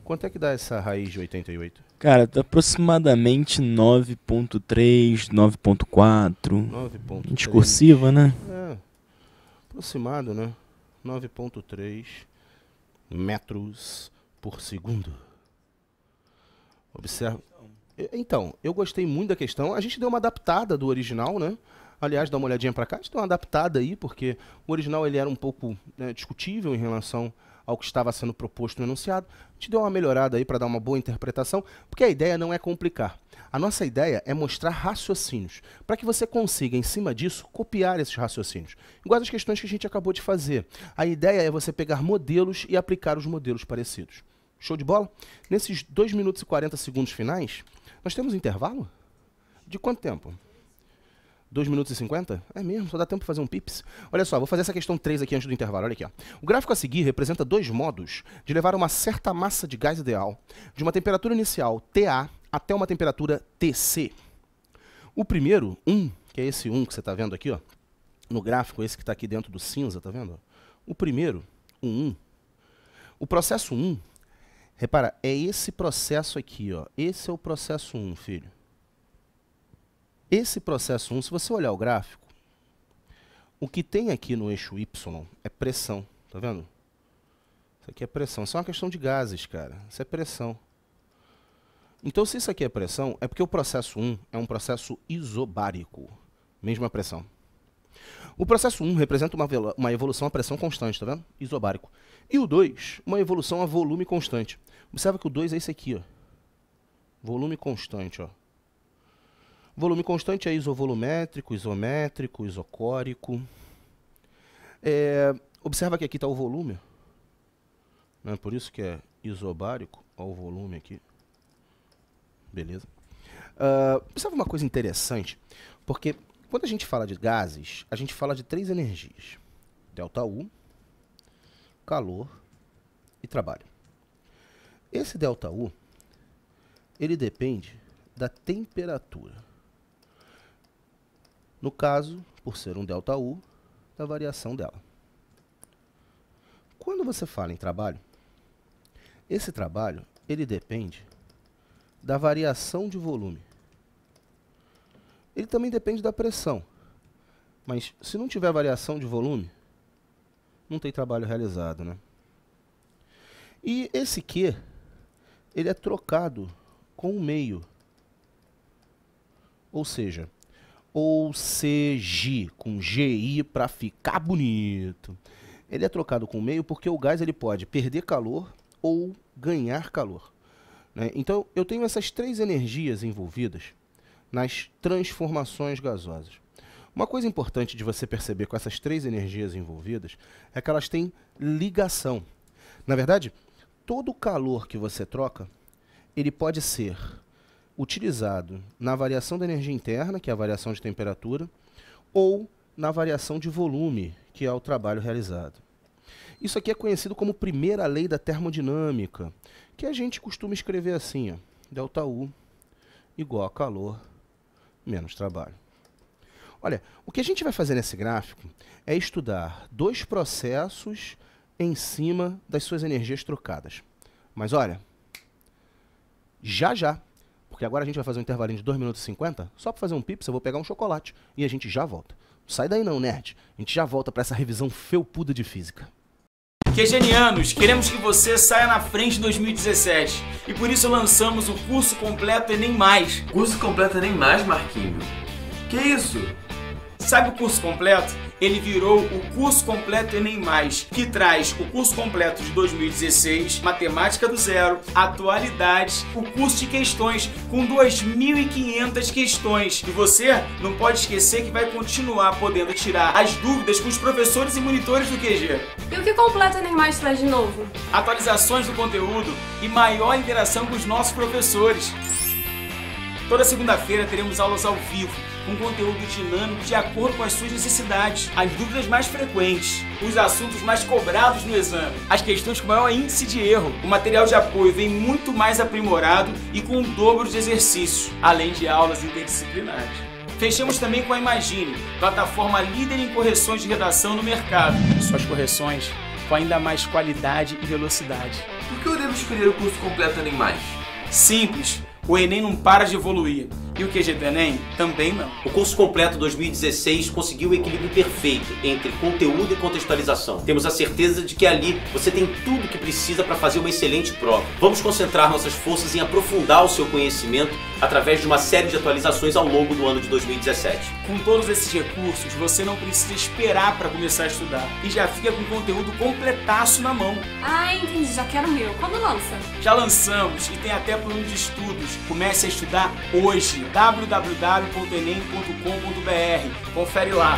Quanto é que dá essa raiz de 88? Cara, tá aproximadamente 9.3, 9.4. Discursiva, né? É, aproximado, né? 9.3 metros por segundo. Observa. Então, eu gostei muito da questão. A gente deu uma adaptada do original, né? Aliás, dá uma olhadinha para cá. A gente deu uma adaptada aí, porque o original ele era um pouco né, discutível em relação ao que estava sendo proposto no enunciado. A gente deu uma melhorada aí para dar uma boa interpretação, porque a ideia não é complicar. A nossa ideia é mostrar raciocínios, para que você consiga, em cima disso, copiar esses raciocínios. Igual as questões que a gente acabou de fazer. A ideia é você pegar modelos e aplicar os modelos parecidos. Show de bola? Nesses 2 minutos e 40 segundos finais, nós temos um intervalo? De quanto tempo? 2 minutos e 50? É mesmo, só dá tempo para fazer um pips. Olha só, vou fazer essa questão 3 aqui antes do intervalo. Olha aqui. Ó. O gráfico a seguir representa dois modos de levar uma certa massa de gás ideal de uma temperatura inicial TA até uma temperatura TC. O primeiro, 1, um, que é esse 1 um que você está vendo aqui, ó, no gráfico, esse que está aqui dentro do cinza, tá vendo? O primeiro, o 1. Um, o processo 1 Repara, é esse processo aqui, ó. Esse é o processo 1, filho. Esse processo 1, se você olhar o gráfico, o que tem aqui no eixo Y é pressão, tá vendo? Isso aqui é pressão. Isso é uma questão de gases, cara. Isso é pressão. Então, se isso aqui é pressão, é porque o processo 1 é um processo isobárico. Mesma pressão. O processo 1 representa uma, uma evolução a pressão constante, tá vendo? Isobárico. E o 2, uma evolução a volume constante. Observa que o 2 é esse aqui, ó. Volume constante, ó. Volume constante é isovolumétrico, isométrico, isocórico. É, observa que aqui está o volume. Né? Por isso que é isobárico. Olha o volume aqui. Beleza. Uh, observa uma coisa interessante. Porque quando a gente fala de gases, a gente fala de três energias. Delta U, calor e trabalho. Esse delta U, ele depende da temperatura. No caso, por ser um delta U, da variação dela. Quando você fala em trabalho, esse trabalho, ele depende da variação de volume. Ele também depende da pressão. Mas se não tiver variação de volume, não tem trabalho realizado, né? E esse que, ele é trocado com o meio. Ou seja, ou CG, com GI para ficar bonito. Ele é trocado com o meio porque o gás ele pode perder calor ou ganhar calor. Né? Então eu tenho essas três energias envolvidas nas transformações gasosas. Uma coisa importante de você perceber com essas três energias envolvidas é que elas têm ligação. Na verdade, todo o calor que você troca, ele pode ser utilizado na variação da energia interna, que é a variação de temperatura, ou na variação de volume, que é o trabalho realizado. Isso aqui é conhecido como primeira lei da termodinâmica, que a gente costuma escrever assim, ΔU delta U igual a calor menos trabalho. Olha, o que a gente vai fazer nesse gráfico é estudar dois processos em cima das suas energias trocadas. Mas olha, já já, porque agora a gente vai fazer um intervalinho de 2 minutos e 50, só para fazer um pips, eu vou pegar um chocolate e a gente já volta. Sai daí não, nerd. A gente já volta para essa revisão felpuda de física. genianos, queremos que você saia na frente em 2017 e por isso lançamos o curso completo Enem Mais. Curso completo Enem Mais, Marquinhos? Que isso? Sabe o curso completo? Ele virou o curso completo Enem Mais, que traz o curso completo de 2016, matemática do zero, atualidades, o curso de questões com 2.500 questões. E você não pode esquecer que vai continuar podendo tirar as dúvidas com os professores e monitores do QG. E o que completa Enem Mais traz de novo? Atualizações do conteúdo e maior interação com os nossos professores. Toda segunda-feira teremos aulas ao vivo um conteúdo dinâmico de acordo com as suas necessidades, as dúvidas mais frequentes, os assuntos mais cobrados no exame, as questões com maior índice de erro. O material de apoio vem muito mais aprimorado e com o dobro de exercícios, além de aulas interdisciplinares. Fechamos também com a Imagine, plataforma líder em correções de redação no mercado. Suas correções com ainda mais qualidade e velocidade. Por que eu devo escolher o curso completo Enem Mais? Simples, o Enem não para de evoluir. E o QG Enem também não. O curso completo 2016 conseguiu o equilíbrio perfeito entre conteúdo e contextualização. Temos a certeza de que ali você tem tudo que precisa para fazer uma excelente prova. Vamos concentrar nossas forças em aprofundar o seu conhecimento através de uma série de atualizações ao longo do ano de 2017. Com todos esses recursos, você não precisa esperar para começar a estudar e já fica com o conteúdo completaço na mão. Ah, entendi, já quero o meu. Quando lança? Já lançamos e tem até plano de estudos. Comece a estudar hoje www.enem.com.br. Confere lá.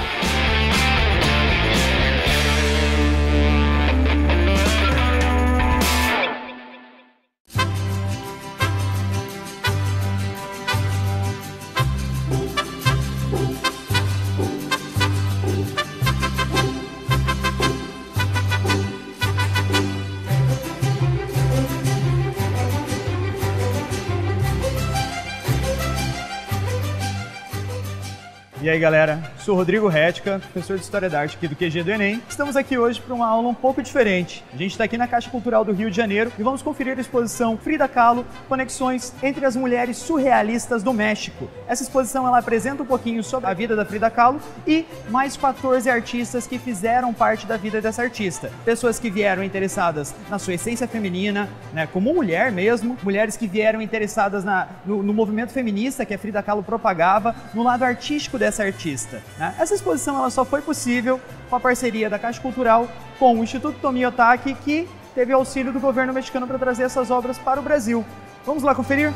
E aí, galera? Sou Rodrigo Rética, professor de História da Arte aqui do QG do Enem. Estamos aqui hoje para uma aula um pouco diferente. A gente está aqui na Caixa Cultural do Rio de Janeiro e vamos conferir a exposição Frida Kahlo, Conexões entre as Mulheres Surrealistas do México. Essa exposição ela apresenta um pouquinho sobre a vida da Frida Kahlo e mais 14 artistas que fizeram parte da vida dessa artista. Pessoas que vieram interessadas na sua essência feminina, né, como mulher mesmo, mulheres que vieram interessadas na, no, no movimento feminista que a Frida Kahlo propagava, no lado artístico dessa artista. Né? Essa exposição ela só foi possível com a parceria da Caixa Cultural com o Instituto Otaki, que teve auxílio do governo mexicano para trazer essas obras para o Brasil. Vamos lá conferir?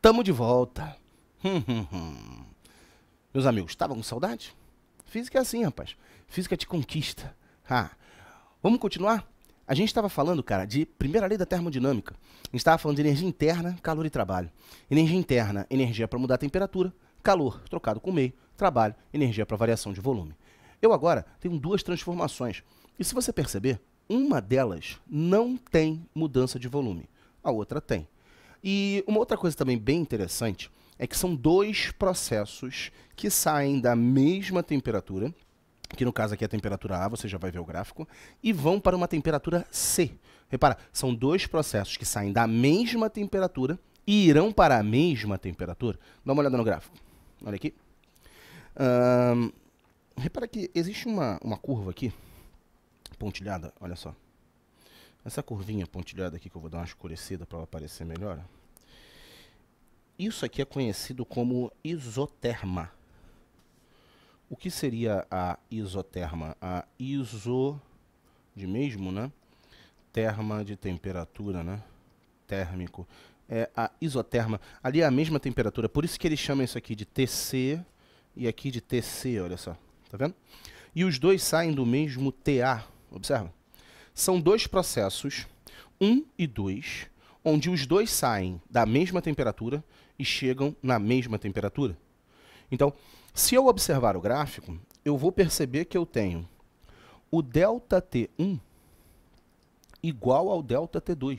Tamo de volta. Hum, hum, hum. Meus amigos, estavam com saudade? Física é assim, rapaz. Física te conquista. Ah. Vamos continuar? A gente estava falando, cara, de primeira lei da termodinâmica. A gente estava falando de energia interna, calor e trabalho. Energia interna, energia para mudar a temperatura, calor trocado com meio, trabalho, energia para variação de volume. Eu agora tenho duas transformações. E se você perceber, uma delas não tem mudança de volume, a outra tem. E uma outra coisa também bem interessante é que são dois processos que saem da mesma temperatura que no caso aqui é a temperatura A, você já vai ver o gráfico, e vão para uma temperatura C. Repara, são dois processos que saem da mesma temperatura e irão para a mesma temperatura. Dá uma olhada no gráfico. Olha aqui. repara que existe uma, uma curva aqui, pontilhada, olha só. Essa curvinha pontilhada aqui, que eu vou dar uma escurecida para ela aparecer melhor. Isso aqui é conhecido como isoterma. O que seria a isoterma? A iso de mesmo, né? Terma de temperatura, né? Térmico. É a isoterma. Ali é a mesma temperatura, por isso que eles chamam isso aqui de TC e aqui de TC, olha só. Tá vendo? E os dois saem do mesmo TA, observa. São dois processos, 1 um e 2, onde os dois saem da mesma temperatura e chegam na mesma temperatura. Então, se eu observar o gráfico, eu vou perceber que eu tenho o delta T1 igual ao delta T2.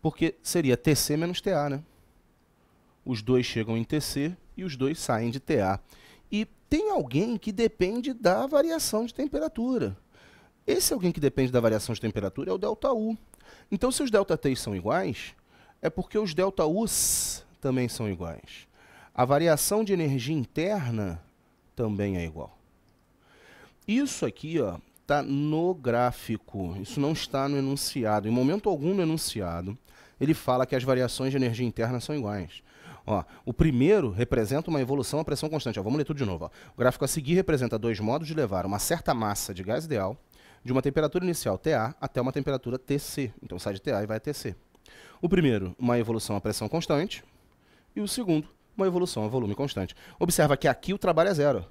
Porque seria TC menos TA, né? Os dois chegam em TC e os dois saem de TA. E tem alguém que depende da variação de temperatura. Esse alguém que depende da variação de temperatura é o delta U. Então, se os delta T são iguais, é porque os delta U's também são iguais a variação de energia interna também é igual. Isso aqui está no gráfico, isso não está no enunciado. Em momento algum no enunciado, ele fala que as variações de energia interna são iguais. Ó, o primeiro representa uma evolução à pressão constante. Ó, vamos ler tudo de novo. Ó. O gráfico a seguir representa dois modos de levar uma certa massa de gás ideal de uma temperatura inicial TA até uma temperatura TC. Então sai de TA e vai a TC. O primeiro, uma evolução à pressão constante. E o segundo, uma evolução, um volume constante. Observa que aqui o trabalho é zero.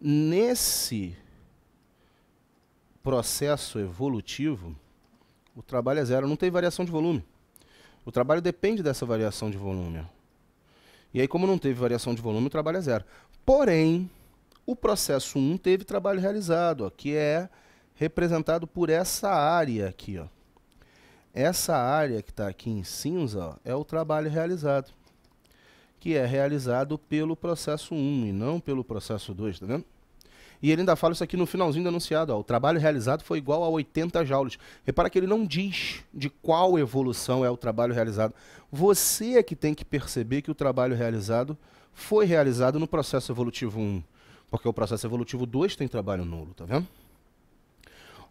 Nesse processo evolutivo, o trabalho é zero, não tem variação de volume. O trabalho depende dessa variação de volume. E aí, como não teve variação de volume, o trabalho é zero. Porém, o processo 1 um teve trabalho realizado, ó, que é representado por essa área aqui. Ó. Essa área que está aqui em cinza ó, é o trabalho realizado, que é realizado pelo processo 1 e não pelo processo 2, tá vendo? E ele ainda fala isso aqui no finalzinho do anunciado. Ó, o trabalho realizado foi igual a 80 joules. Repara que ele não diz de qual evolução é o trabalho realizado. Você é que tem que perceber que o trabalho realizado foi realizado no processo evolutivo 1. Porque o processo evolutivo 2 tem trabalho nulo, tá vendo?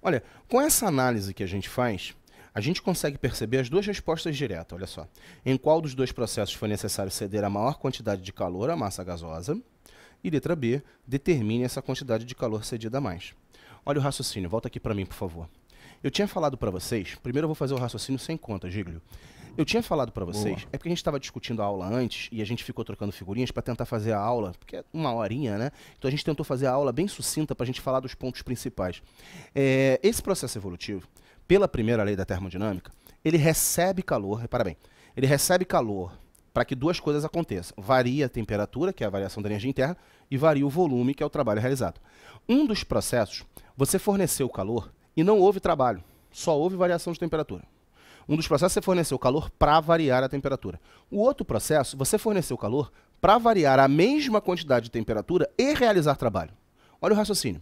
Olha, com essa análise que a gente faz, a gente consegue perceber as duas respostas diretas, olha só. Em qual dos dois processos foi necessário ceder a maior quantidade de calor à massa gasosa? E letra B, determine essa quantidade de calor cedida a mais. Olha o raciocínio, volta aqui para mim, por favor. Eu tinha falado para vocês, primeiro eu vou fazer o raciocínio sem conta, Giglio. Eu tinha falado para vocês, Boa. é porque a gente estava discutindo a aula antes e a gente ficou trocando figurinhas para tentar fazer a aula, porque é uma horinha, né? Então a gente tentou fazer a aula bem sucinta para a gente falar dos pontos principais. É, esse processo evolutivo, pela primeira lei da termodinâmica, ele recebe calor, repara bem, ele recebe calor para que duas coisas aconteçam. Varia a temperatura, que é a variação da energia interna, e varia o volume, que é o trabalho realizado. Um dos processos, você forneceu calor e não houve trabalho, só houve variação de temperatura. Um dos processos, é você forneceu calor para variar a temperatura. O outro processo, você forneceu calor para variar a mesma quantidade de temperatura e realizar trabalho. Olha o raciocínio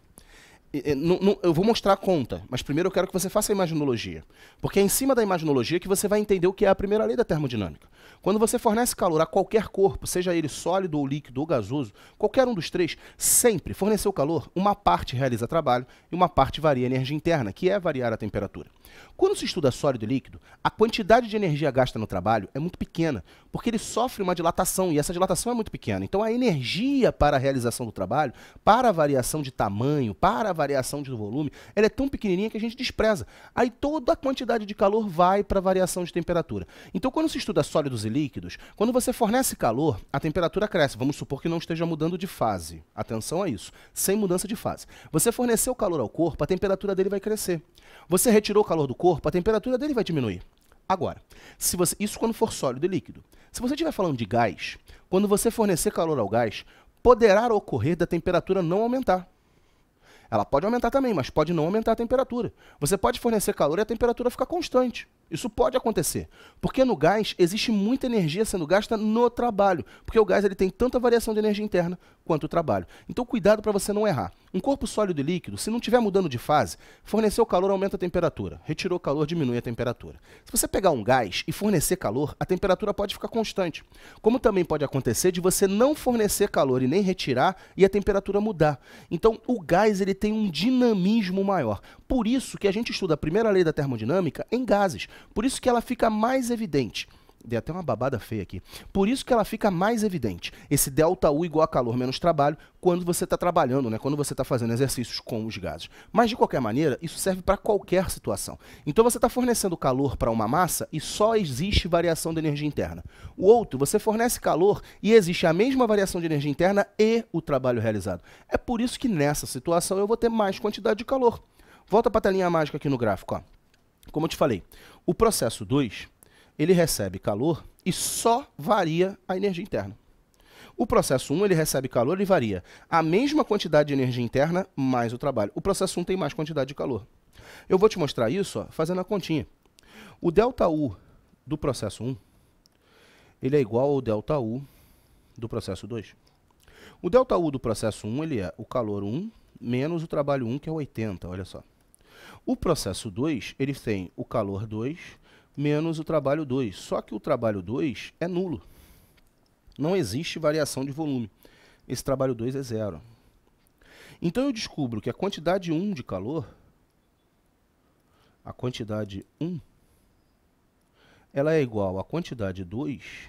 eu vou mostrar a conta, mas primeiro eu quero que você faça a imaginologia. Porque é em cima da imaginologia que você vai entender o que é a primeira lei da termodinâmica. Quando você fornece calor a qualquer corpo, seja ele sólido ou líquido ou gasoso, qualquer um dos três, sempre forneceu calor, uma parte realiza trabalho e uma parte varia a energia interna, que é variar a temperatura. Quando se estuda sólido e líquido, a quantidade de energia gasta no trabalho é muito pequena, porque ele sofre uma dilatação e essa dilatação é muito pequena. Então a energia para a realização do trabalho, para a variação de tamanho, para a variação de volume, ela é tão pequenininha que a gente despreza. Aí toda a quantidade de calor vai para a variação de temperatura. Então quando se estuda sólidos e líquidos, quando você fornece calor, a temperatura cresce. Vamos supor que não esteja mudando de fase. Atenção a isso, sem mudança de fase. Você forneceu calor ao corpo, a temperatura dele vai crescer. Você retirou o calor do corpo, a temperatura dele vai diminuir. Agora, se você, isso quando for sólido e líquido. Se você estiver falando de gás, quando você fornecer calor ao gás, poderá ocorrer da temperatura não aumentar. Ela pode aumentar também, mas pode não aumentar a temperatura. Você pode fornecer calor e a temperatura ficar constante. Isso pode acontecer, porque no gás existe muita energia sendo gasta no trabalho, porque o gás ele tem tanta variação de energia interna quanto o trabalho. Então cuidado para você não errar. Um corpo sólido e líquido, se não estiver mudando de fase, forneceu calor aumenta a temperatura, retirou calor diminui a temperatura. Se você pegar um gás e fornecer calor, a temperatura pode ficar constante. Como também pode acontecer de você não fornecer calor e nem retirar e a temperatura mudar. Então o gás ele tem um dinamismo maior. Por isso que a gente estuda a primeira lei da termodinâmica em gases. Por isso que ela fica mais evidente. Dei até uma babada feia aqui. Por isso que ela fica mais evidente. Esse delta U igual a calor menos trabalho, quando você está trabalhando, né? quando você está fazendo exercícios com os gases. Mas, de qualquer maneira, isso serve para qualquer situação. Então, você está fornecendo calor para uma massa e só existe variação da energia interna. O outro, você fornece calor e existe a mesma variação de energia interna e o trabalho realizado. É por isso que, nessa situação, eu vou ter mais quantidade de calor. Volta para a telinha mágica aqui no gráfico. Ó. Como eu te falei, o processo 2 ele recebe calor e só varia a energia interna. O processo 1 ele recebe calor e varia a mesma quantidade de energia interna mais o trabalho. O processo 1 tem mais quantidade de calor. Eu vou te mostrar isso ó, fazendo a continha. O delta U do processo 1 ele é igual ao delta U do processo 2. O delta U do processo 1 ele é o calor 1 menos o trabalho 1, que é 80, olha só. O processo 2, ele tem o calor 2 menos o trabalho 2. Só que o trabalho 2 é nulo. Não existe variação de volume. Esse trabalho 2 é zero. Então eu descubro que a quantidade 1 um de calor, a quantidade 1, um, ela é igual à quantidade 2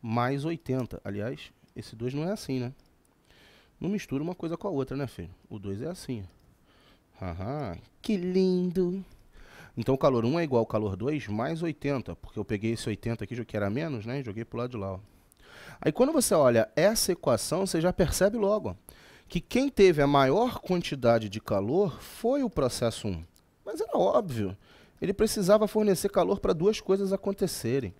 mais 80. Aliás, esse 2 não é assim, né? Não mistura uma coisa com a outra, né, filho? O 2 é assim. Aham, que lindo. Então o calor 1 é igual ao calor 2 mais 80, porque eu peguei esse 80 aqui, que era menos, né? Joguei para o lado de lá. Ó. Aí quando você olha essa equação, você já percebe logo que quem teve a maior quantidade de calor foi o processo 1. Mas era óbvio, ele precisava fornecer calor para duas coisas acontecerem.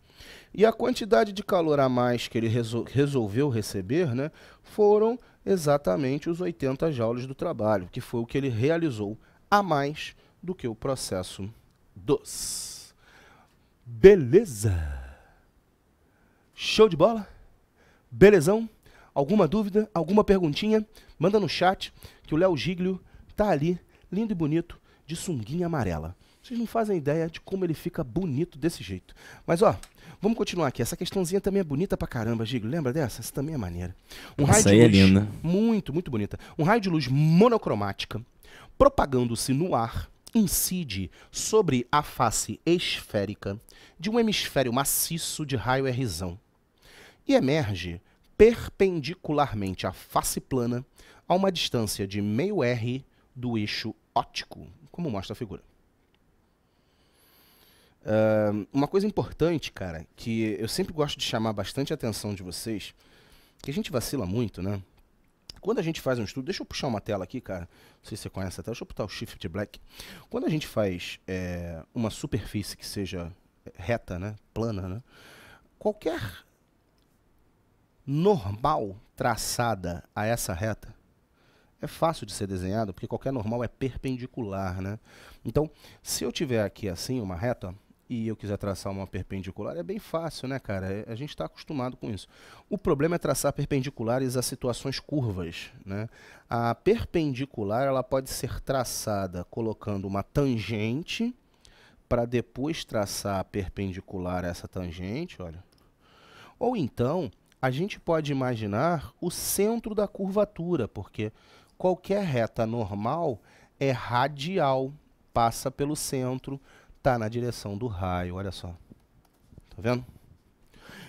E a quantidade de calor a mais que ele resol resolveu receber né, foram exatamente os 80 joules do trabalho, que foi o que ele realizou a mais do que o processo dos. Beleza! Show de bola? Belezão? Alguma dúvida? Alguma perguntinha? Manda no chat que o Léo Giglio tá ali, lindo e bonito, de sunguinha amarela. Vocês não fazem ideia de como ele fica bonito desse jeito. Mas ó, Vamos continuar aqui. Essa questãozinha também é bonita pra caramba, Gigo. Lembra dessa? Essa também é maneira. Um Essa raio de aí é luz, é linda. Muito, muito bonita. Um raio de luz monocromática, propagando-se no ar, incide sobre a face esférica de um hemisfério maciço de raio Rzão e emerge perpendicularmente à face plana a uma distância de meio R do eixo óptico, como mostra a figura. Uh, uma coisa importante, cara, que eu sempre gosto de chamar bastante atenção de vocês, que a gente vacila muito, né? Quando a gente faz um estudo, deixa eu puxar uma tela aqui, cara. Não sei se você conhece a tela, deixa eu botar o Shift Black. Quando a gente faz é, uma superfície que seja é, reta, né? Plana, né? Qualquer normal traçada a essa reta é fácil de ser desenhada, porque qualquer normal é perpendicular, né? Então, se eu tiver aqui assim uma reta, e eu quiser traçar uma perpendicular, é bem fácil, né, cara? É, a gente está acostumado com isso. O problema é traçar perpendiculares a situações curvas, né? A perpendicular ela pode ser traçada colocando uma tangente para depois traçar a perpendicular a essa tangente, olha. Ou então, a gente pode imaginar o centro da curvatura, porque qualquer reta normal é radial, passa pelo centro, está na direção do raio, olha só. Tá vendo?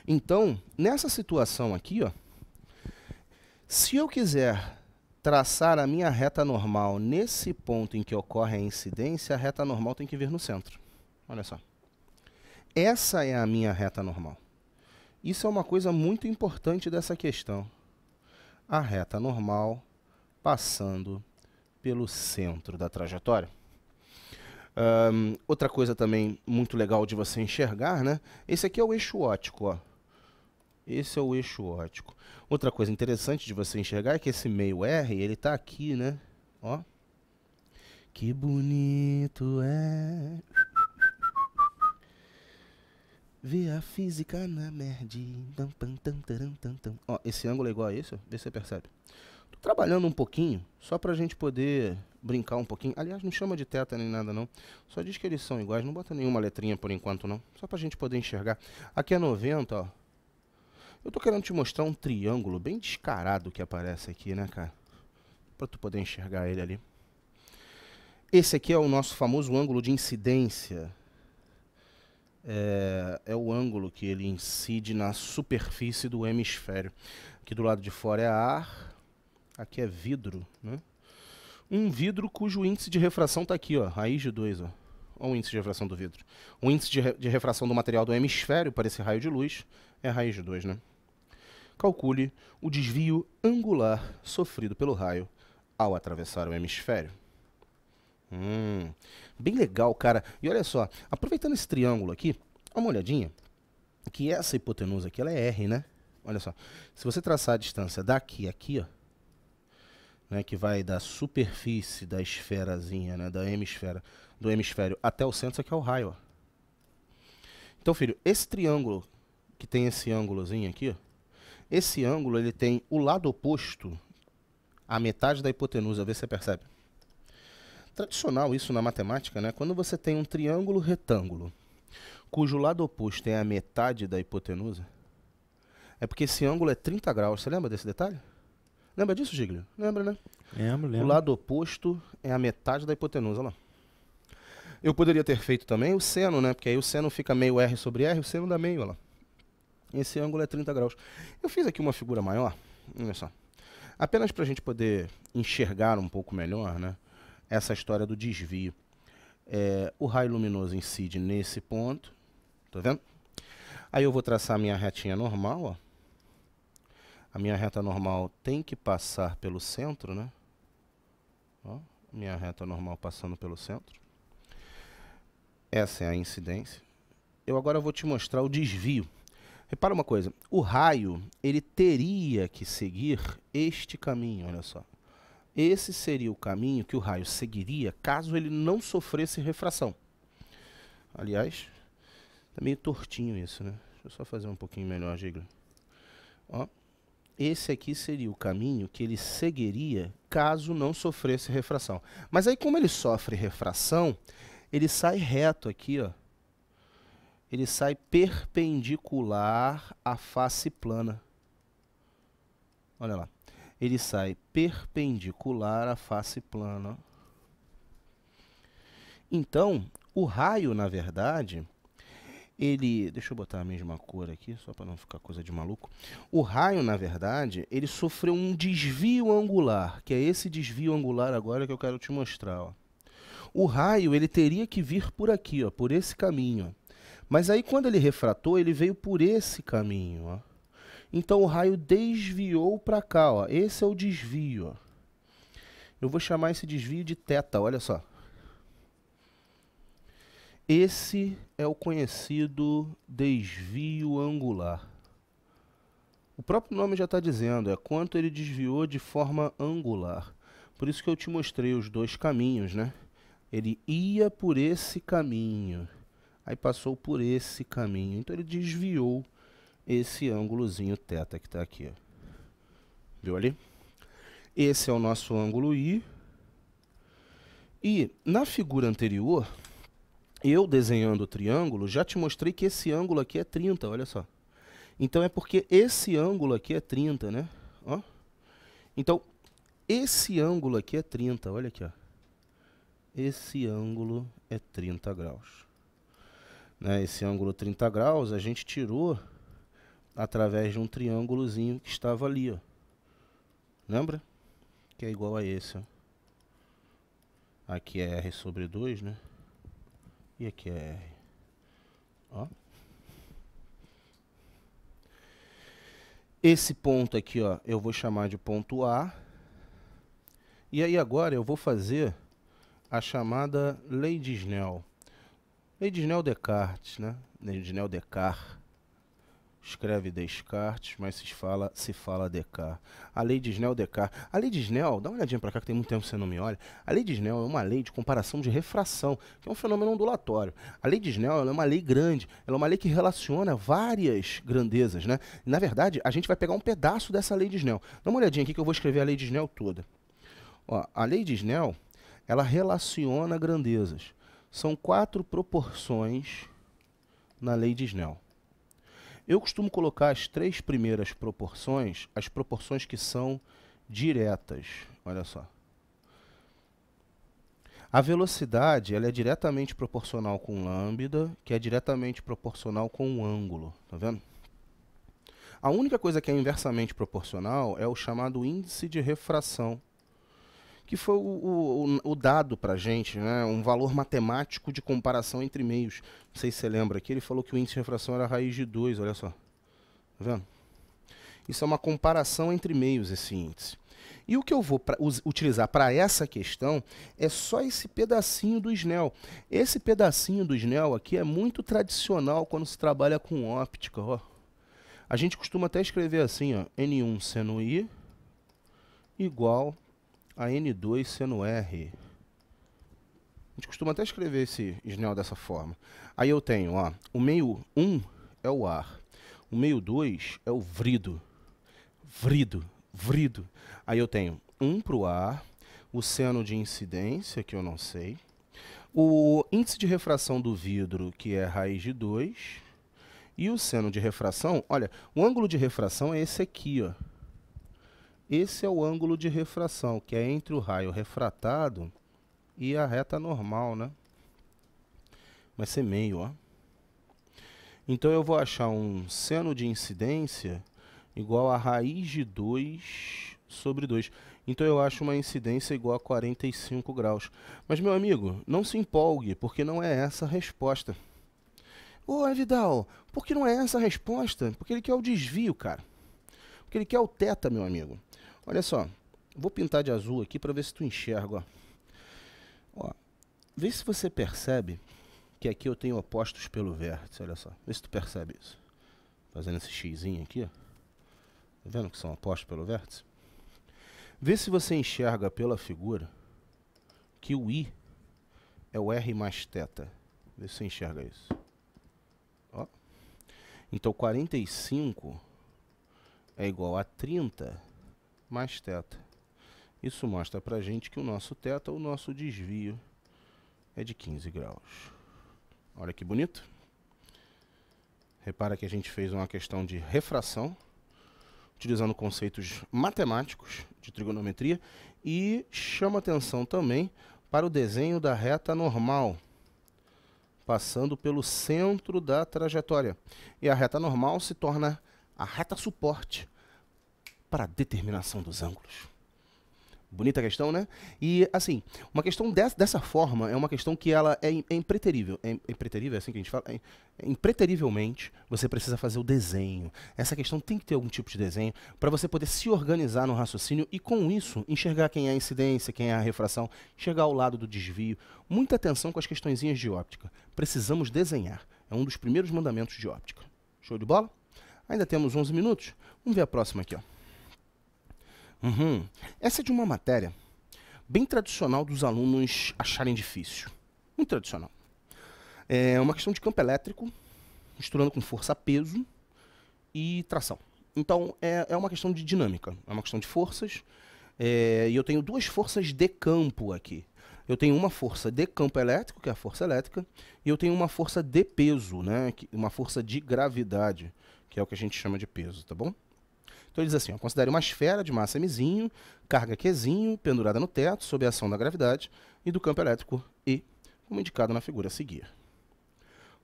Então, nessa situação aqui, ó, se eu quiser traçar a minha reta normal nesse ponto em que ocorre a incidência, a reta normal tem que vir no centro. Olha só. Essa é a minha reta normal. Isso é uma coisa muito importante dessa questão. A reta normal passando pelo centro da trajetória. Um, outra coisa também muito legal de você enxergar, né? Esse aqui é o eixo ótico, ó. Esse é o eixo ótico. Outra coisa interessante de você enxergar é que esse meio R, ele tá aqui, né? Ó. Que bonito é ver a física na merda. Ó, esse ângulo é igual a esse, ó. Vê se você percebe trabalhando um pouquinho, só para a gente poder brincar um pouquinho. Aliás, não chama de teta nem nada, não. Só diz que eles são iguais, não bota nenhuma letrinha por enquanto, não. Só para a gente poder enxergar. Aqui é 90, ó. Eu tô querendo te mostrar um triângulo bem descarado que aparece aqui, né, cara? Para tu poder enxergar ele ali. Esse aqui é o nosso famoso ângulo de incidência. É, é, o ângulo que ele incide na superfície do hemisfério. Aqui do lado de fora é ar, Aqui é vidro, né? Um vidro cujo índice de refração está aqui, ó, raiz de 2, ó. Olha o índice de refração do vidro. O índice de, re de refração do material do hemisfério para esse raio de luz é raiz de 2, né? Calcule o desvio angular sofrido pelo raio ao atravessar o hemisfério. Hum, bem legal, cara. E olha só, aproveitando esse triângulo aqui, dá uma olhadinha, que essa hipotenusa aqui, ela é R, né? Olha só, se você traçar a distância daqui a aqui, ó, né, que vai da superfície da esferazinha, né, da hemisfera, do hemisfério até o centro, isso aqui é o raio. Ó. Então, filho, esse triângulo que tem esse ângulozinho aqui, ó, esse ângulo ele tem o lado oposto à metade da hipotenusa, vê se você percebe. Tradicional isso na matemática, né? Quando você tem um triângulo retângulo cujo lado oposto é a metade da hipotenusa, é porque esse ângulo é 30 graus. Você lembra desse detalhe? Lembra disso, Giglio? Lembra, né? Lembro, lembro. O lado oposto é a metade da hipotenusa, lá. Eu poderia ter feito também o seno, né? Porque aí o seno fica meio R sobre R, o seno dá meio, olha lá. Esse ângulo é 30 graus. Eu fiz aqui uma figura maior, olha só. Apenas para a gente poder enxergar um pouco melhor, né? Essa história do desvio. É, o raio luminoso incide nesse ponto, tá vendo? Aí eu vou traçar minha retinha normal, ó. A minha reta normal tem que passar pelo centro, né? Ó, minha reta normal passando pelo centro. Essa é a incidência. Eu agora vou te mostrar o desvio. Repara uma coisa, o raio, ele teria que seguir este caminho, olha só. Esse seria o caminho que o raio seguiria caso ele não sofresse refração. Aliás, tá meio tortinho isso, né? Deixa eu só fazer um pouquinho melhor, Gigli. Ó, esse aqui seria o caminho que ele seguiria caso não sofresse refração. Mas aí como ele sofre refração, ele sai reto aqui, ó. Ele sai perpendicular à face plana. Olha lá. Ele sai perpendicular à face plana. Então, o raio, na verdade, ele, deixa eu botar a mesma cor aqui, só para não ficar coisa de maluco. O raio, na verdade, ele sofreu um desvio angular, que é esse desvio angular agora que eu quero te mostrar, ó. O raio, ele teria que vir por aqui, ó, por esse caminho, ó. Mas aí quando ele refratou, ele veio por esse caminho, ó. Então o raio desviou para cá, ó. Esse é o desvio, ó. Eu vou chamar esse desvio de teta, olha só. Esse é o conhecido desvio angular. O próprio nome já está dizendo, é quanto ele desviou de forma angular. Por isso que eu te mostrei os dois caminhos, né? Ele ia por esse caminho, aí passou por esse caminho. Então ele desviou esse ângulozinho θ que está aqui. Ó. Viu ali? Esse é o nosso ângulo I. E na figura anterior, eu desenhando o triângulo, já te mostrei que esse ângulo aqui é 30, olha só. Então é porque esse ângulo aqui é 30, né? Ó. Então, esse ângulo aqui é 30, olha aqui, ó. Esse ângulo é 30 graus. Né? Esse ângulo 30 graus a gente tirou através de um triângulozinho que estava ali, ó. Lembra? Que é igual a esse, ó. Aqui é R sobre 2, né? E aqui é R. Ó. Esse ponto aqui, ó, eu vou chamar de ponto A. E aí agora eu vou fazer a chamada lei de Snell. Lei de Snell Descartes, né? Lei de Snell Descartes escreve Descartes, mas se fala, se fala Descartes. A lei de Snell, Descartes. A lei de Snell, dá uma olhadinha para cá que tem muito tempo que você não me olha. A lei de Snell é uma lei de comparação de refração, que é um fenômeno ondulatório. A lei de Snell é uma lei grande, ela é uma lei que relaciona várias grandezas, né? Na verdade, a gente vai pegar um pedaço dessa lei de Snell. Dá uma olhadinha aqui que eu vou escrever a lei de Snell toda. Ó, a lei de Snell, ela relaciona grandezas. São quatro proporções na lei de Snell eu costumo colocar as três primeiras proporções, as proporções que são diretas. Olha só. A velocidade ela é diretamente proporcional com lambda, que é diretamente proporcional com o ângulo. Tá vendo? A única coisa que é inversamente proporcional é o chamado índice de refração, que foi o, o, o dado para gente, né? um valor matemático de comparação entre meios. Não sei se você lembra aqui, ele falou que o índice de refração era raiz de 2, olha só. Tá vendo? Isso é uma comparação entre meios, esse índice. E o que eu vou pra, us, utilizar para essa questão é só esse pedacinho do SNEL. Esse pedacinho do SNEL aqui é muito tradicional quando se trabalha com óptica. Ó. A gente costuma até escrever assim, ó, N1 seno I igual a N2 sendo R. A gente costuma até escrever esse snell dessa forma. Aí eu tenho, ó, o meio 1 é o ar, o meio 2 é o vrido, vrido, vrido. Aí eu tenho 1 para o ar, o seno de incidência, que eu não sei, o índice de refração do vidro, que é raiz de 2, e o seno de refração, olha, o ângulo de refração é esse aqui, ó. Esse é o ângulo de refração, que é entre o raio refratado e a reta normal, né? Vai ser meio, ó. Então eu vou achar um seno de incidência igual a raiz de 2 sobre 2. Então eu acho uma incidência igual a 45 graus. Mas, meu amigo, não se empolgue, porque não é essa a resposta. Ô, Vidal, por que não é essa a resposta? Porque ele quer o desvio, cara. Porque ele quer o teta, meu amigo. Olha só, vou pintar de azul aqui para ver se tu enxerga. Ó. ó. vê se você percebe que aqui eu tenho opostos pelo vértice, olha só. Vê se tu percebe isso. Fazendo esse xizinho aqui, ó. Tá vendo que são opostos pelo vértice? Vê se você enxerga pela figura que o I é o R mais teta. Vê se você enxerga isso. Ó. Então 45 é igual a 30 mais θ. Isso mostra para gente que o nosso θ, o nosso desvio, é de 15 graus. Olha que bonito. Repara que a gente fez uma questão de refração, utilizando conceitos matemáticos de trigonometria, e chama atenção também para o desenho da reta normal, passando pelo centro da trajetória. E a reta normal se torna a reta suporte para a determinação dos ângulos. Bonita questão, né? E, assim, uma questão dessa forma é uma questão que ela é, é impreterível. É, é impreterível, é assim que a gente fala? É, é impreterivelmente, você precisa fazer o desenho. Essa questão tem que ter algum tipo de desenho para você poder se organizar no raciocínio e, com isso, enxergar quem é a incidência, quem é a refração, chegar ao lado do desvio. Muita atenção com as questõezinhas de óptica. Precisamos desenhar. É um dos primeiros mandamentos de óptica. Show de bola? Ainda temos 11 minutos. Vamos ver a próxima aqui. Ó. Uhum. Essa é de uma matéria bem tradicional dos alunos acharem difícil. Muito tradicional. É uma questão de campo elétrico, misturando com força-peso e tração. Então, é, é uma questão de dinâmica, é uma questão de forças. É, e eu tenho duas forças de campo aqui. Eu tenho uma força de campo elétrico, que é a força elétrica, e eu tenho uma força de peso, né, uma força de gravidade, que é o que a gente chama de peso, tá bom? Então ele diz assim, ó, considere uma esfera de massa mzinho, carga qzinho, pendurada no teto, sob a ação da gravidade e do campo elétrico E, como indicado na figura a seguir.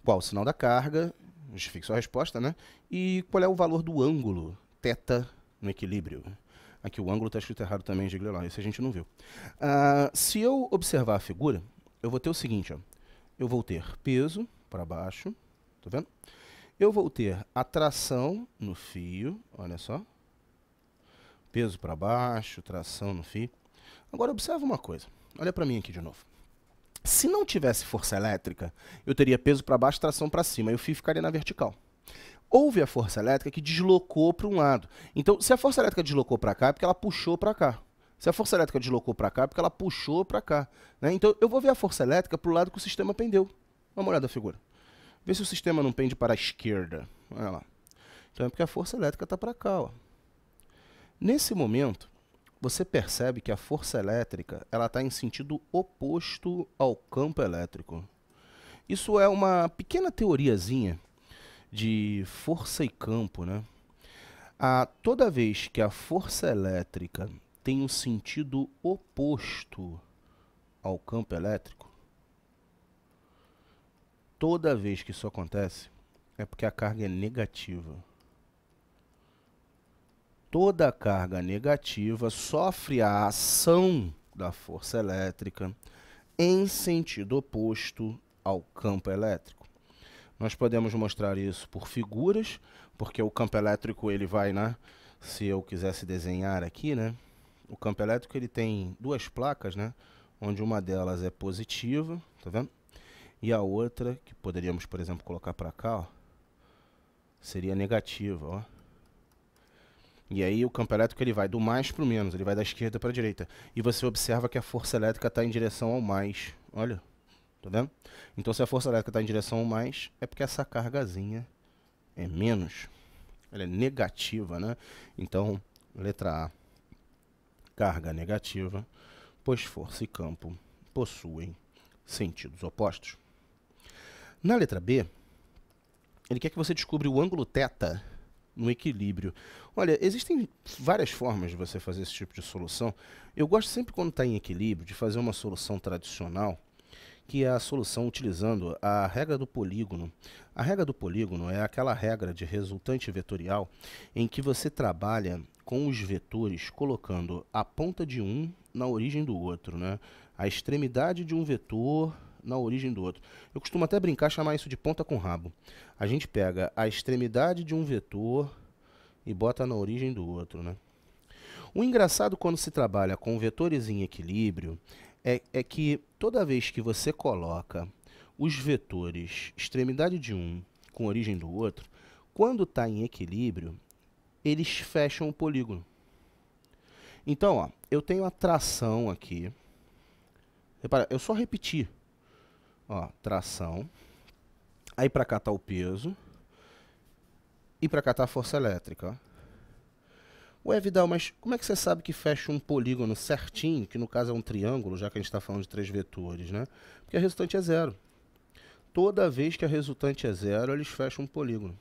Qual o sinal da carga, justifique sua resposta, né? E qual é o valor do ângulo θ no equilíbrio? Aqui o ângulo está escrito errado também, Gigliola, isso a gente não viu. Uh, se eu observar a figura, eu vou ter o seguinte, ó. Eu vou ter peso para baixo, tá vendo? eu vou ter atração no fio, olha só. Peso para baixo, tração no fio. Agora observa uma coisa, olha para mim aqui de novo. Se não tivesse força elétrica, eu teria peso para baixo, tração para cima, e o fio ficaria na vertical. Houve a força elétrica que deslocou para um lado. Então, se a força elétrica deslocou para cá, é porque ela puxou para cá. Se a força elétrica deslocou para cá, é porque ela puxou para cá. Né? Então, eu vou ver a força elétrica para o lado que o sistema pendeu. Dá uma olhada na figura. Vê se o sistema não pende para a esquerda. Olha lá. Então é porque a força elétrica está para cá. Ó. Nesse momento, você percebe que a força elétrica ela está em sentido oposto ao campo elétrico. Isso é uma pequena teoriazinha de força e campo, né? A, toda vez que a força elétrica tem um sentido oposto ao campo elétrico, toda vez que isso acontece, é porque a carga é negativa. Toda carga negativa sofre a ação da força elétrica em sentido oposto ao campo elétrico. Nós podemos mostrar isso por figuras, porque o campo elétrico ele vai, né? Se eu quisesse desenhar aqui, né? O campo elétrico ele tem duas placas, né? Onde uma delas é positiva, tá vendo? E a outra, que poderíamos, por exemplo, colocar para cá, ó, seria negativa. Ó. E aí o campo elétrico ele vai do mais para o menos, ele vai da esquerda para a direita. E você observa que a força elétrica está em direção ao mais. Olha, tá vendo? Então se a força elétrica está em direção ao mais, é porque essa cargazinha é menos. Ela é negativa, né? Então, letra A, carga negativa, pois força e campo possuem sentidos opostos. Na letra B, ele quer que você descubra o ângulo θ no equilíbrio. Olha, existem várias formas de você fazer esse tipo de solução. Eu gosto sempre, quando está em equilíbrio, de fazer uma solução tradicional, que é a solução utilizando a regra do polígono. A regra do polígono é aquela regra de resultante vetorial em que você trabalha com os vetores colocando a ponta de um na origem do outro, né? a extremidade de um vetor na origem do outro. Eu costumo até brincar chamar isso de ponta com rabo. A gente pega a extremidade de um vetor e bota na origem do outro, né? O engraçado quando se trabalha com vetores em equilíbrio é, é que toda vez que você coloca os vetores extremidade de um com origem do outro, quando está em equilíbrio, eles fecham o polígono. Então, ó, eu tenho a tração aqui. Repara, eu só repetir. Ó, tração. Aí para cá tá o peso. E para cá tá a força elétrica, ó. Ué, Vidal, mas como é que você sabe que fecha um polígono certinho, que no caso é um triângulo, já que a gente está falando de três vetores, né? Porque a resultante é zero. Toda vez que a resultante é zero, eles fecham um polígono.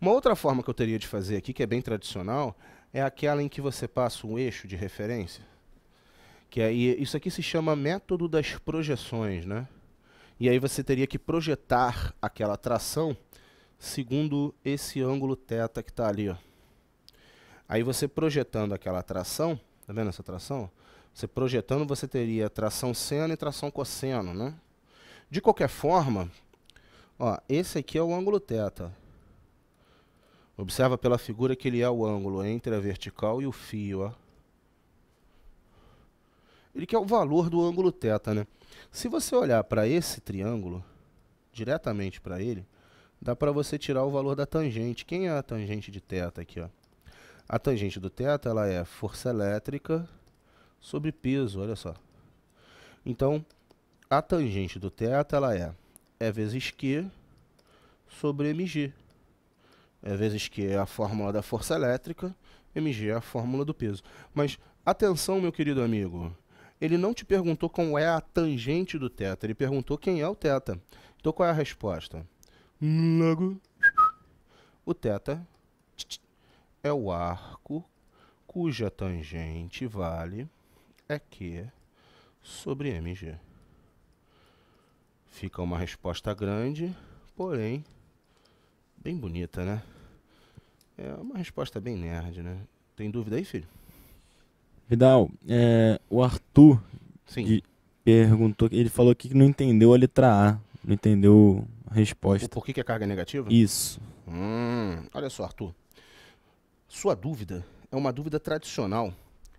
Uma outra forma que eu teria de fazer aqui, que é bem tradicional, é aquela em que você passa um eixo de referência. Que aí, isso aqui se chama método das projeções, né? E aí você teria que projetar aquela tração segundo esse ângulo θ que está ali. Ó. Aí você projetando aquela tração, está vendo essa tração? Você projetando, você teria tração seno e tração cosseno, né? De qualquer forma, ó, esse aqui é o ângulo θ. Observa pela figura que ele é o ângulo entre a vertical e o fio, ó. Ele quer o valor do ângulo θ, né? Se você olhar para esse triângulo, diretamente para ele, dá para você tirar o valor da tangente. Quem é a tangente de θ aqui? Ó? A tangente do θ ela é força elétrica sobre peso, olha só. Então, a tangente do θ ela é E é vezes Q sobre mg. É vezes que é a fórmula da força elétrica, mg é a fórmula do peso. Mas atenção, meu querido amigo, ele não te perguntou qual é a tangente do teta, ele perguntou quem é o teta. Então qual é a resposta? Logo. O teta é o arco cuja tangente vale é Q sobre mg. Fica uma resposta grande, porém bem bonita, né? É uma resposta bem nerd, né? Tem dúvida aí, filho? Vidal, é, o Arthur Sim. perguntou, ele falou aqui que não entendeu a letra A, não entendeu a resposta. O porquê que a carga é negativa? Isso. Hum, olha só, Arthur. Sua dúvida é uma dúvida tradicional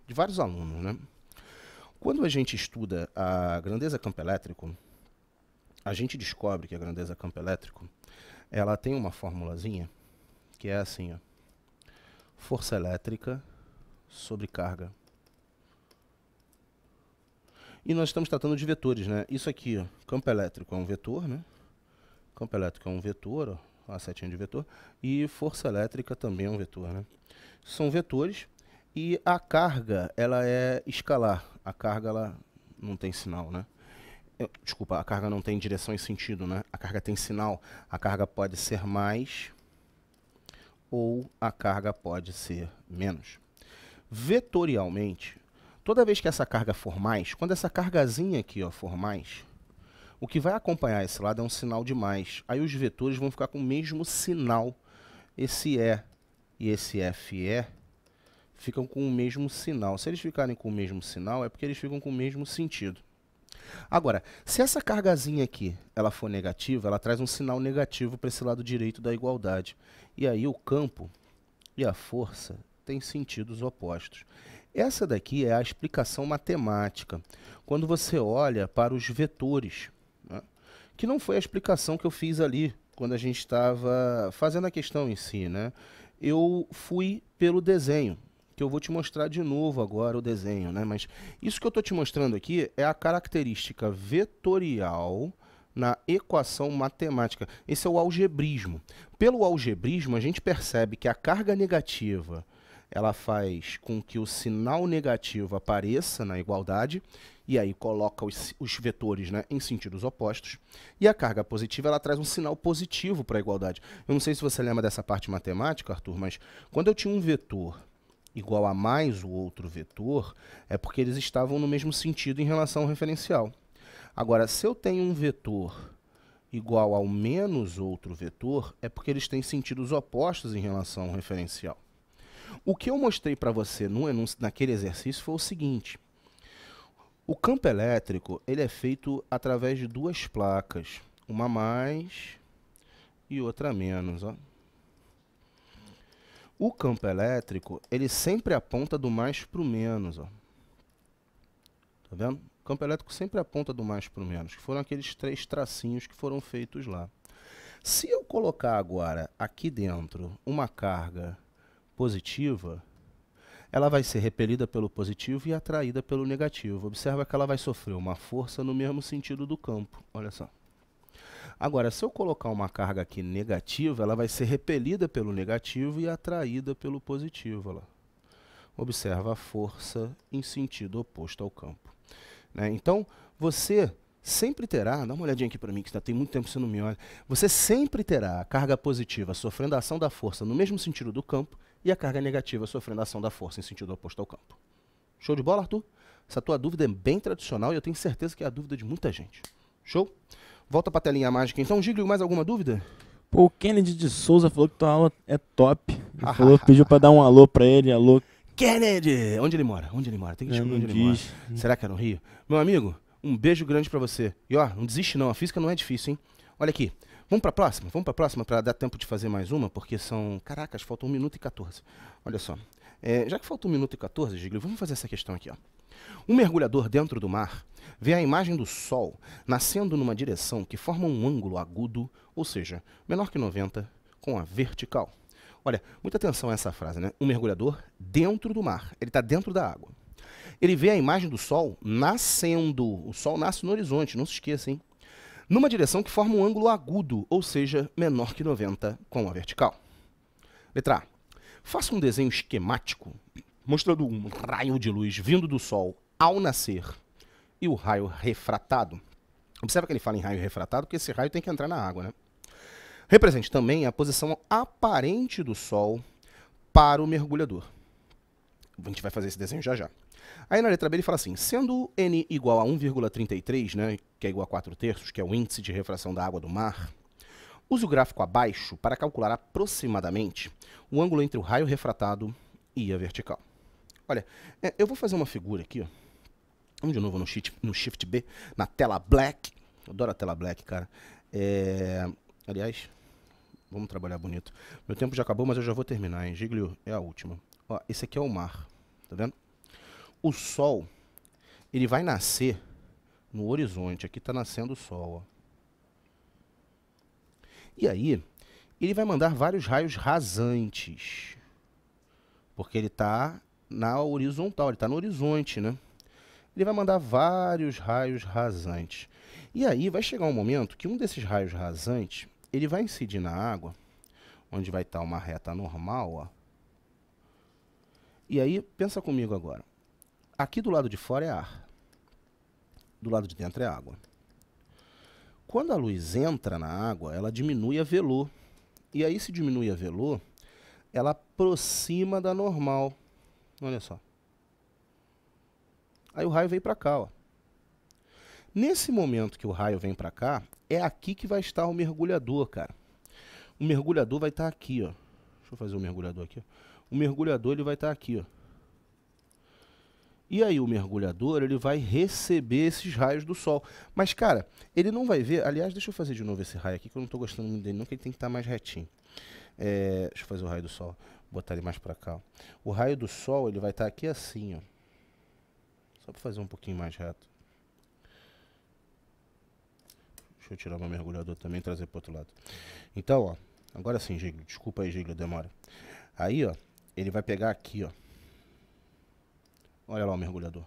de vários alunos, né? Quando a gente estuda a grandeza campo elétrico, a gente descobre que a grandeza campo elétrico, ela tem uma formulazinha que é assim, ó. Força elétrica sobre carga e nós estamos tratando de vetores, né? Isso aqui, ó, campo elétrico é um vetor, né? Campo elétrico é um vetor, ó, a setinha de vetor. E força elétrica também é um vetor, né? São vetores e a carga, ela é escalar. A carga, ela não tem sinal, né? Eu, é, desculpa, a carga não tem direção e sentido, né? A carga tem sinal. A carga pode ser mais ou a carga pode ser menos. Vetorialmente, Toda vez que essa carga for mais, quando essa cargazinha aqui ó, for mais, o que vai acompanhar esse lado é um sinal de mais. Aí os vetores vão ficar com o mesmo sinal. Esse E e esse FE ficam com o mesmo sinal. Se eles ficarem com o mesmo sinal, é porque eles ficam com o mesmo sentido. Agora, se essa cargazinha aqui ela for negativa, ela traz um sinal negativo para esse lado direito da igualdade. E aí o campo e a força têm sentidos opostos. Essa daqui é a explicação matemática. Quando você olha para os vetores, né? que não foi a explicação que eu fiz ali quando a gente estava fazendo a questão em si, né? Eu fui pelo desenho, que eu vou te mostrar de novo agora o desenho, né? Mas isso que eu estou te mostrando aqui é a característica vetorial na equação matemática. Esse é o algebrismo. Pelo algebrismo, a gente percebe que a carga negativa ela faz com que o sinal negativo apareça na igualdade, e aí coloca os, os vetores né, em sentidos opostos. E a carga positiva ela traz um sinal positivo para a igualdade. Eu não sei se você lembra dessa parte matemática, Arthur, mas quando eu tinha um vetor igual a mais o outro vetor, é porque eles estavam no mesmo sentido em relação ao referencial. Agora, se eu tenho um vetor igual ao menos outro vetor, é porque eles têm sentidos opostos em relação ao referencial. O que eu mostrei para você no, naquele exercício foi o seguinte. O campo elétrico ele é feito através de duas placas, uma mais e outra menos. Ó. O campo elétrico ele sempre aponta do mais para o menos. Ó. Tá vendo? O campo elétrico sempre aponta do mais para o menos, que foram aqueles três tracinhos que foram feitos lá. Se eu colocar agora aqui dentro uma carga positiva, ela vai ser repelida pelo positivo e atraída pelo negativo. Observa que ela vai sofrer uma força no mesmo sentido do campo. Olha só. Agora, se eu colocar uma carga aqui negativa, ela vai ser repelida pelo negativo e atraída pelo positivo. Olha Observa a força em sentido oposto ao campo. Né? Então, você sempre terá, dá uma olhadinha aqui para mim, que já tem muito tempo que você não me olha, você sempre terá a carga positiva sofrendo a ação da força no mesmo sentido do campo e a carga negativa sofrendo a ação da força em sentido oposto ao campo. Show de bola, Arthur? Essa tua dúvida é bem tradicional e eu tenho certeza que é a dúvida de muita gente. Show? Volta para a telinha mágica então. Giglio, mais alguma dúvida? Pô, o Kennedy de Souza falou que tua aula é top. Ah, falou, ah, pediu ah, para dar um alô para ele. Alô. Kennedy! Onde ele mora? Onde ele mora? Tem que descobrir onde diz. ele mora. Será que é no Rio? Meu amigo, um beijo grande para você. E ó, não desiste não, a física não é difícil, hein? Olha aqui, Vamos para a próxima? Vamos para a próxima para dar tempo de fazer mais uma, porque são. Caracas, falta 1 minuto e 14. Olha só. É, já que falta 1 minuto e 14, Gigli, vamos fazer essa questão aqui. Ó. Um mergulhador dentro do mar vê a imagem do Sol nascendo numa direção que forma um ângulo agudo, ou seja, menor que 90, com a vertical. Olha, muita atenção a essa frase, né? Um mergulhador dentro do mar. Ele está dentro da água. Ele vê a imagem do Sol nascendo. O Sol nasce no horizonte, não se esqueça, hein? numa direção que forma um ângulo agudo, ou seja, menor que 90 com a vertical. Letra A. Faça um desenho esquemático mostrando um raio de luz vindo do Sol ao nascer e o raio refratado. Observa que ele fala em raio refratado porque esse raio tem que entrar na água, né? Represente também a posição aparente do Sol para o mergulhador. A gente vai fazer esse desenho já já. Aí na letra B ele fala assim: sendo n igual a 1,33, né, que é igual a 4 terços, que é o índice de refração da água do mar, use o gráfico abaixo para calcular aproximadamente o ângulo entre o raio refratado e a vertical. Olha, é, eu vou fazer uma figura aqui, ó. Vamos de novo no shift, no shift B, na tela black. adoro a tela black, cara. É, aliás, vamos trabalhar bonito. Meu tempo já acabou, mas eu já vou terminar, hein? Giglio é a última. Ó, esse aqui é o mar, tá vendo? O sol, ele vai nascer no horizonte. Aqui está nascendo o sol. Ó. E aí, ele vai mandar vários raios rasantes. Porque ele está na horizontal, ele está no horizonte, né? Ele vai mandar vários raios rasantes. E aí vai chegar um momento que um desses raios rasantes, ele vai incidir na água, onde vai estar tá uma reta normal, ó. E aí, pensa comigo agora. Aqui do lado de fora é ar. Do lado de dentro é água. Quando a luz entra na água, ela diminui a velô. E aí, se diminui a velô, ela aproxima da normal. Olha só. Aí o raio vem para cá, ó. Nesse momento que o raio vem para cá, é aqui que vai estar o mergulhador, cara. O mergulhador vai estar tá aqui, ó. Deixa eu fazer o mergulhador aqui. Ó. O mergulhador ele vai estar tá aqui, ó. E aí o mergulhador, ele vai receber esses raios do sol. Mas, cara, ele não vai ver... Aliás, deixa eu fazer de novo esse raio aqui, que eu não estou gostando muito dele não, que ele tem que estar tá mais retinho. É, deixa eu fazer o raio do sol, botar ele mais para cá. O raio do sol, ele vai estar tá aqui assim, ó. Só para fazer um pouquinho mais reto. Deixa eu tirar meu mergulhador também e trazer para outro lado. Então, ó, agora sim, Giglio. Desculpa aí, Giglio, demora. Aí, ó, ele vai pegar aqui, ó. Olha lá o mergulhador.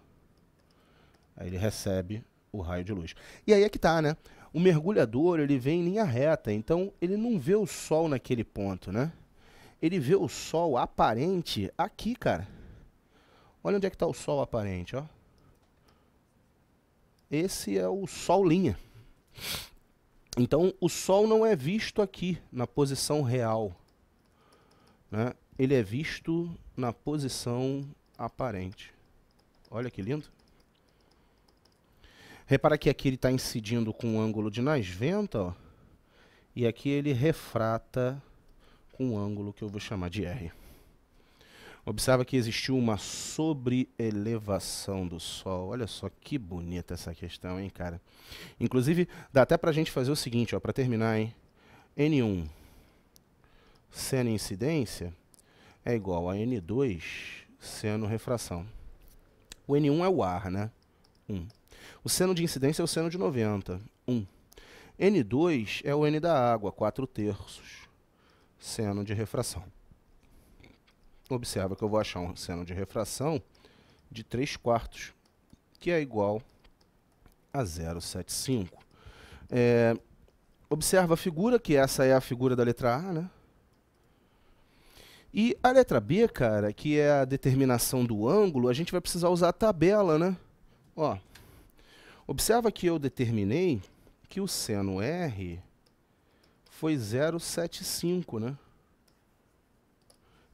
Aí ele recebe o raio de luz. E aí é que tá, né? O mergulhador, ele vem em linha reta, então ele não vê o sol naquele ponto, né? Ele vê o sol aparente aqui, cara. Olha onde é que tá o sol aparente, ó. Esse é o sol linha. Então, o sol não é visto aqui na posição real, né? Ele é visto na posição aparente. Olha que lindo. Repara que aqui ele está incidindo com um ângulo de nasventa, ó, e aqui ele refrata com um ângulo que eu vou chamar de R. Observa que existiu uma sobreelevação do Sol. Olha só que bonita essa questão, hein, cara? Inclusive, dá até para a gente fazer o seguinte, ó, para terminar, hein? N1 seno incidência é igual a N2 seno refração. O N1 é o ar, né? 1. O seno de incidência é o seno de 90, 1. N2 é o N da água, 4 terços. Seno de refração. Observa que eu vou achar um seno de refração de 3 quartos, que é igual a 0,75. É, observa a figura, que essa é a figura da letra A, né? E a letra B, cara, que é a determinação do ângulo, a gente vai precisar usar a tabela, né? Ó, observa que eu determinei que o seno R foi 0,75, né?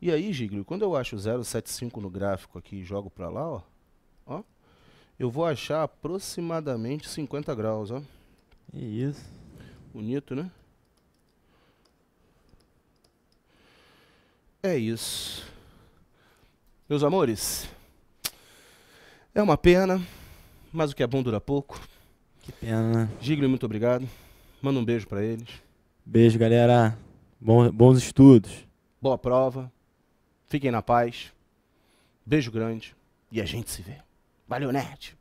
E aí, Giglio, quando eu acho 0,75 no gráfico aqui e jogo para lá, ó, ó, eu vou achar aproximadamente 50 graus, ó. Isso. Bonito, né? É isso. Meus amores, é uma pena, mas o que é bom dura pouco. Que pena. Giglio, muito obrigado. Manda um beijo para eles. Beijo, galera. Bom, bons estudos. Boa prova. Fiquem na paz. Beijo grande. E a gente se vê. Valeu, Nerd!